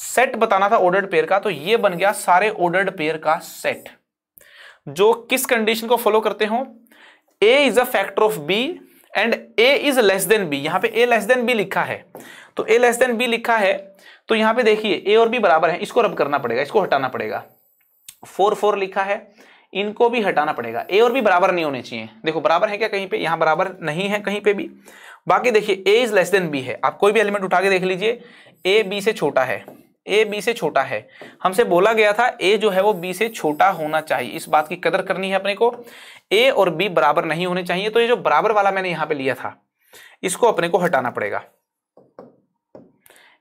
सेट बताना था ऑर्डर्ड पेयर का तो ये बन गया सारे ऑर्डर्ड पेयर का सेट जो किस कंडीशन को फॉलो करते हो A is a factor of B and A is less than B यहां पे ए लेस देन बी लिखा है तो ए लेस देन बी लिखा है तो यहां पे देखिए ए और बी बराबर है इसको रब करना पड़ेगा इसको हटाना पड़ेगा फोर फोर लिखा है इनको भी हटाना पड़ेगा ए और बी बराबर नहीं होने चाहिए देखो बराबर है क्या कहीं पे यहां बराबर नहीं है कहीं पे भी बाकी देखिए A is less than B है आप कोई भी एलिमेंट उठा के देख लीजिए ए बी से छोटा है ए बी से छोटा है हमसे बोला गया था ए जो है वो बी से छोटा होना चाहिए इस बात की कदर करनी है अपने को ए और बी बराबर नहीं होने चाहिए तो ये जो बराबर वाला मैंने यहां पे लिया था इसको अपने को हटाना पड़ेगा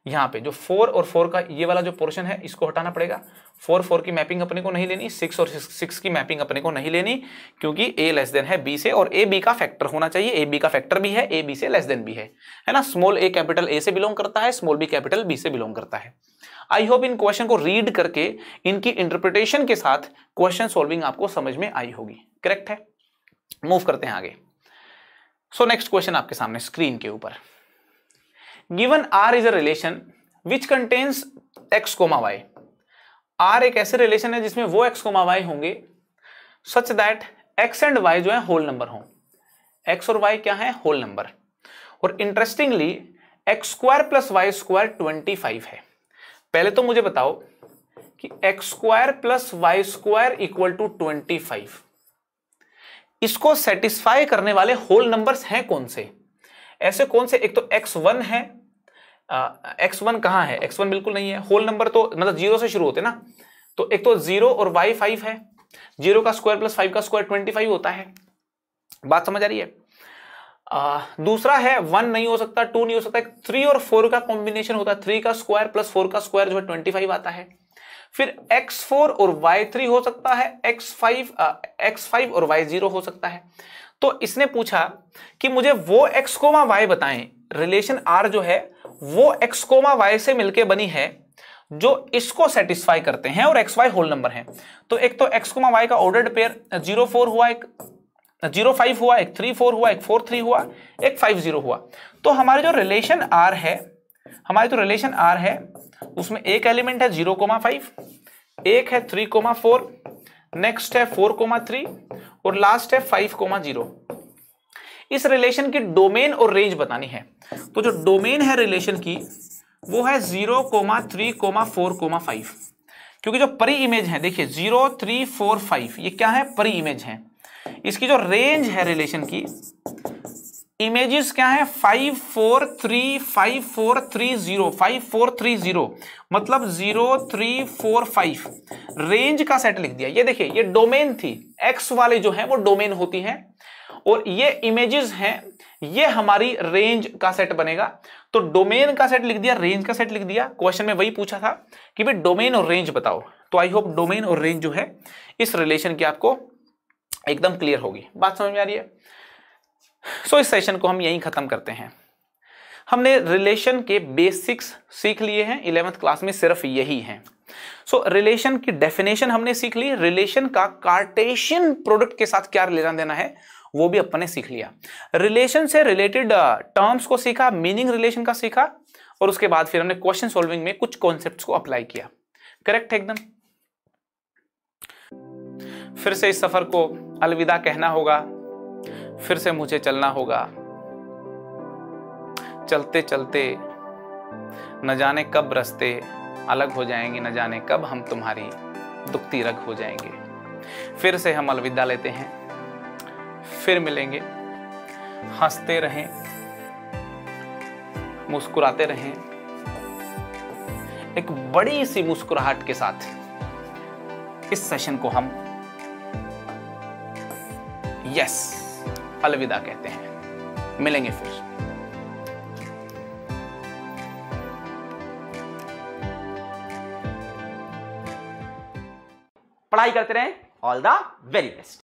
यहां पे जो फोर और फोर का ये वाला जो पोर्शन है इसको हटाना पड़ेगा फोर फोर की मैपिंग अपने को नहीं लेनी सिक्स और सिक्स की मैपिंग अपने को नहीं लेनी क्योंकि ए लेस देन है बी से और ए बी का फैक्टर होना चाहिए ए बी का फैक्टर भी है ए बी से लेस देन भी है है ना स्मॉल ए कैपिटल ए से बिलोंग करता है स्मॉल बी कैपिटल बी से बिलोंग करता है आई होप इन क्वेश्चन को रीड करके इनकी इंटरप्रिटेशन के साथ क्वेश्चन सॉल्विंग आपको समझ में आई होगी करेक्ट है मूव करते हैं आगे सो नेक्स्ट क्वेश्चन आपके सामने स्क्रीन के ऊपर given R is a relation which contains x comma y R एक ऐसे रिलेशन है जिसमें वो एक्स कोमा वाई होंगे such that x and y जो है होल नंबर हो एक्स और वाई क्या है होल नंबर और interestingly x square plus y square twenty five है पहले तो मुझे बताओ कि x square plus y square equal to twenty five इसको सेटिस्फाई करने वाले होल नंबर्स हैं कौन से ऐसे कौन से एक तो एक्स वन है एक्स वन कहां है एक्स वन बिल्कुल नहीं है होल नंबर तो मतलब जीरो से शुरू होते ना तो एक तो जीरो और वाई फाइव है जीरो का स्क्वायर प्लस फाइव का स्क्वायर ट्वेंटी फाइव होता है बात समझ आ रही है आ, दूसरा है वन नहीं हो सकता टू नहीं हो सकता थ्री और फोर का कॉम्बिनेशन होता है थ्री का स्क्वायर प्लस फोर का स्क्वायर जो है ट्वेंटी फाइव आता है फिर एक्स फोर और वाई थ्री हो सकता है एक्स फाइव एक्स फाइव और वाई जीरो हो सकता है तो इसने पूछा कि मुझे वो एक्स कोमा वाई बताएं रिलेशन आर जो है वो एक्स कोमा वाई से मिलके बनी है जो इसको सेटिस्फाई करते हैं और एक्स वाई होल नंबर है तो एक तो एक्स कोमा वाई का ऑर्डर्ड पेयर जीरो फोर हुआ एक जीरो फाइव हुआ एक थ्री फोर हुआ एक फोर थ्री हुआ एक फाइव जीरो हुआ तो हमारे जो रिलेशन आर है हमारे जो रिलेशन आर है उसमें एक एलिमेंट है जीरो कोमा फाइव एक है थ्री कोमा फोर नेक्स्ट है फोर कोमा थ्री और लास्ट है फाइव कोमा जीरो इस रिलेशन की डोमेन और रेंज बतानी है तो जो डोमेन है रिलेशन की वो है zero comma three comma four comma five क्योंकि जो परी इमेज है देखिए जीरो थ्री फोर फाइव ये क्या है परी इमेज है इसकी जो रेंज है रिलेशन की इमेजेस क्या है five four three five four three zero five four three zero मतलब zero three four five range का सेट लिख दिया ये देखिए ये डोमेन थी एक्स वाले जो है वो डोमेन होती है और ये इमेजेस हैं ये हमारी रेंज का सेट बनेगा तो डोमेन का सेट लिख दिया रेंज का सेट लिख दिया क्वेश्चन में वही पूछा था कि भाई डोमेन और रेंज बताओ तो आई होप डोमेन और रेंज जो है इस रिलेशन की आपको एकदम क्लियर होगी बात समझ में आ रही है सो so, इस सेशन को हम यहीं ख़त्म करते हैं हमने रिलेशन के बेसिक्स सीख लिए हैं इलेवेंथ क्लास में सिर्फ यही है सो so, रिलेशन की डेफिनेशन हमने सीख ली रिलेशन का कार्टेशियन प्रोडक्ट के साथ क्या लेना देना है वो भी अपन ने सीख लिया रिलेशन से रिलेटेड टर्म्स uh, को सीखा मीनिंग रिलेशन का सीखा और उसके बाद फिर हमने क्वेश्चन सॉल्विंग में कुछ कॉन्सेप्ट को अप्लाई किया करेक्ट है एकदम फिर से इस सफ़र को अलविदा कहना होगा फिर से मुझे चलना होगा चलते चलते न जाने कब रस्ते अलग हो जाएंगे न जाने कब हम तुम्हारी दुखती रग हो जाएंगे फिर से हम अलविदा लेते हैं फिर मिलेंगे हंसते रहें मुस्कुराते रहें एक बड़ी सी मुस्कुराहट के साथ इस सेशन को हम यस अलविदा कहते हैं मिलेंगे फिर पढ़ाई करते रहें ऑल द वेरी बेस्ट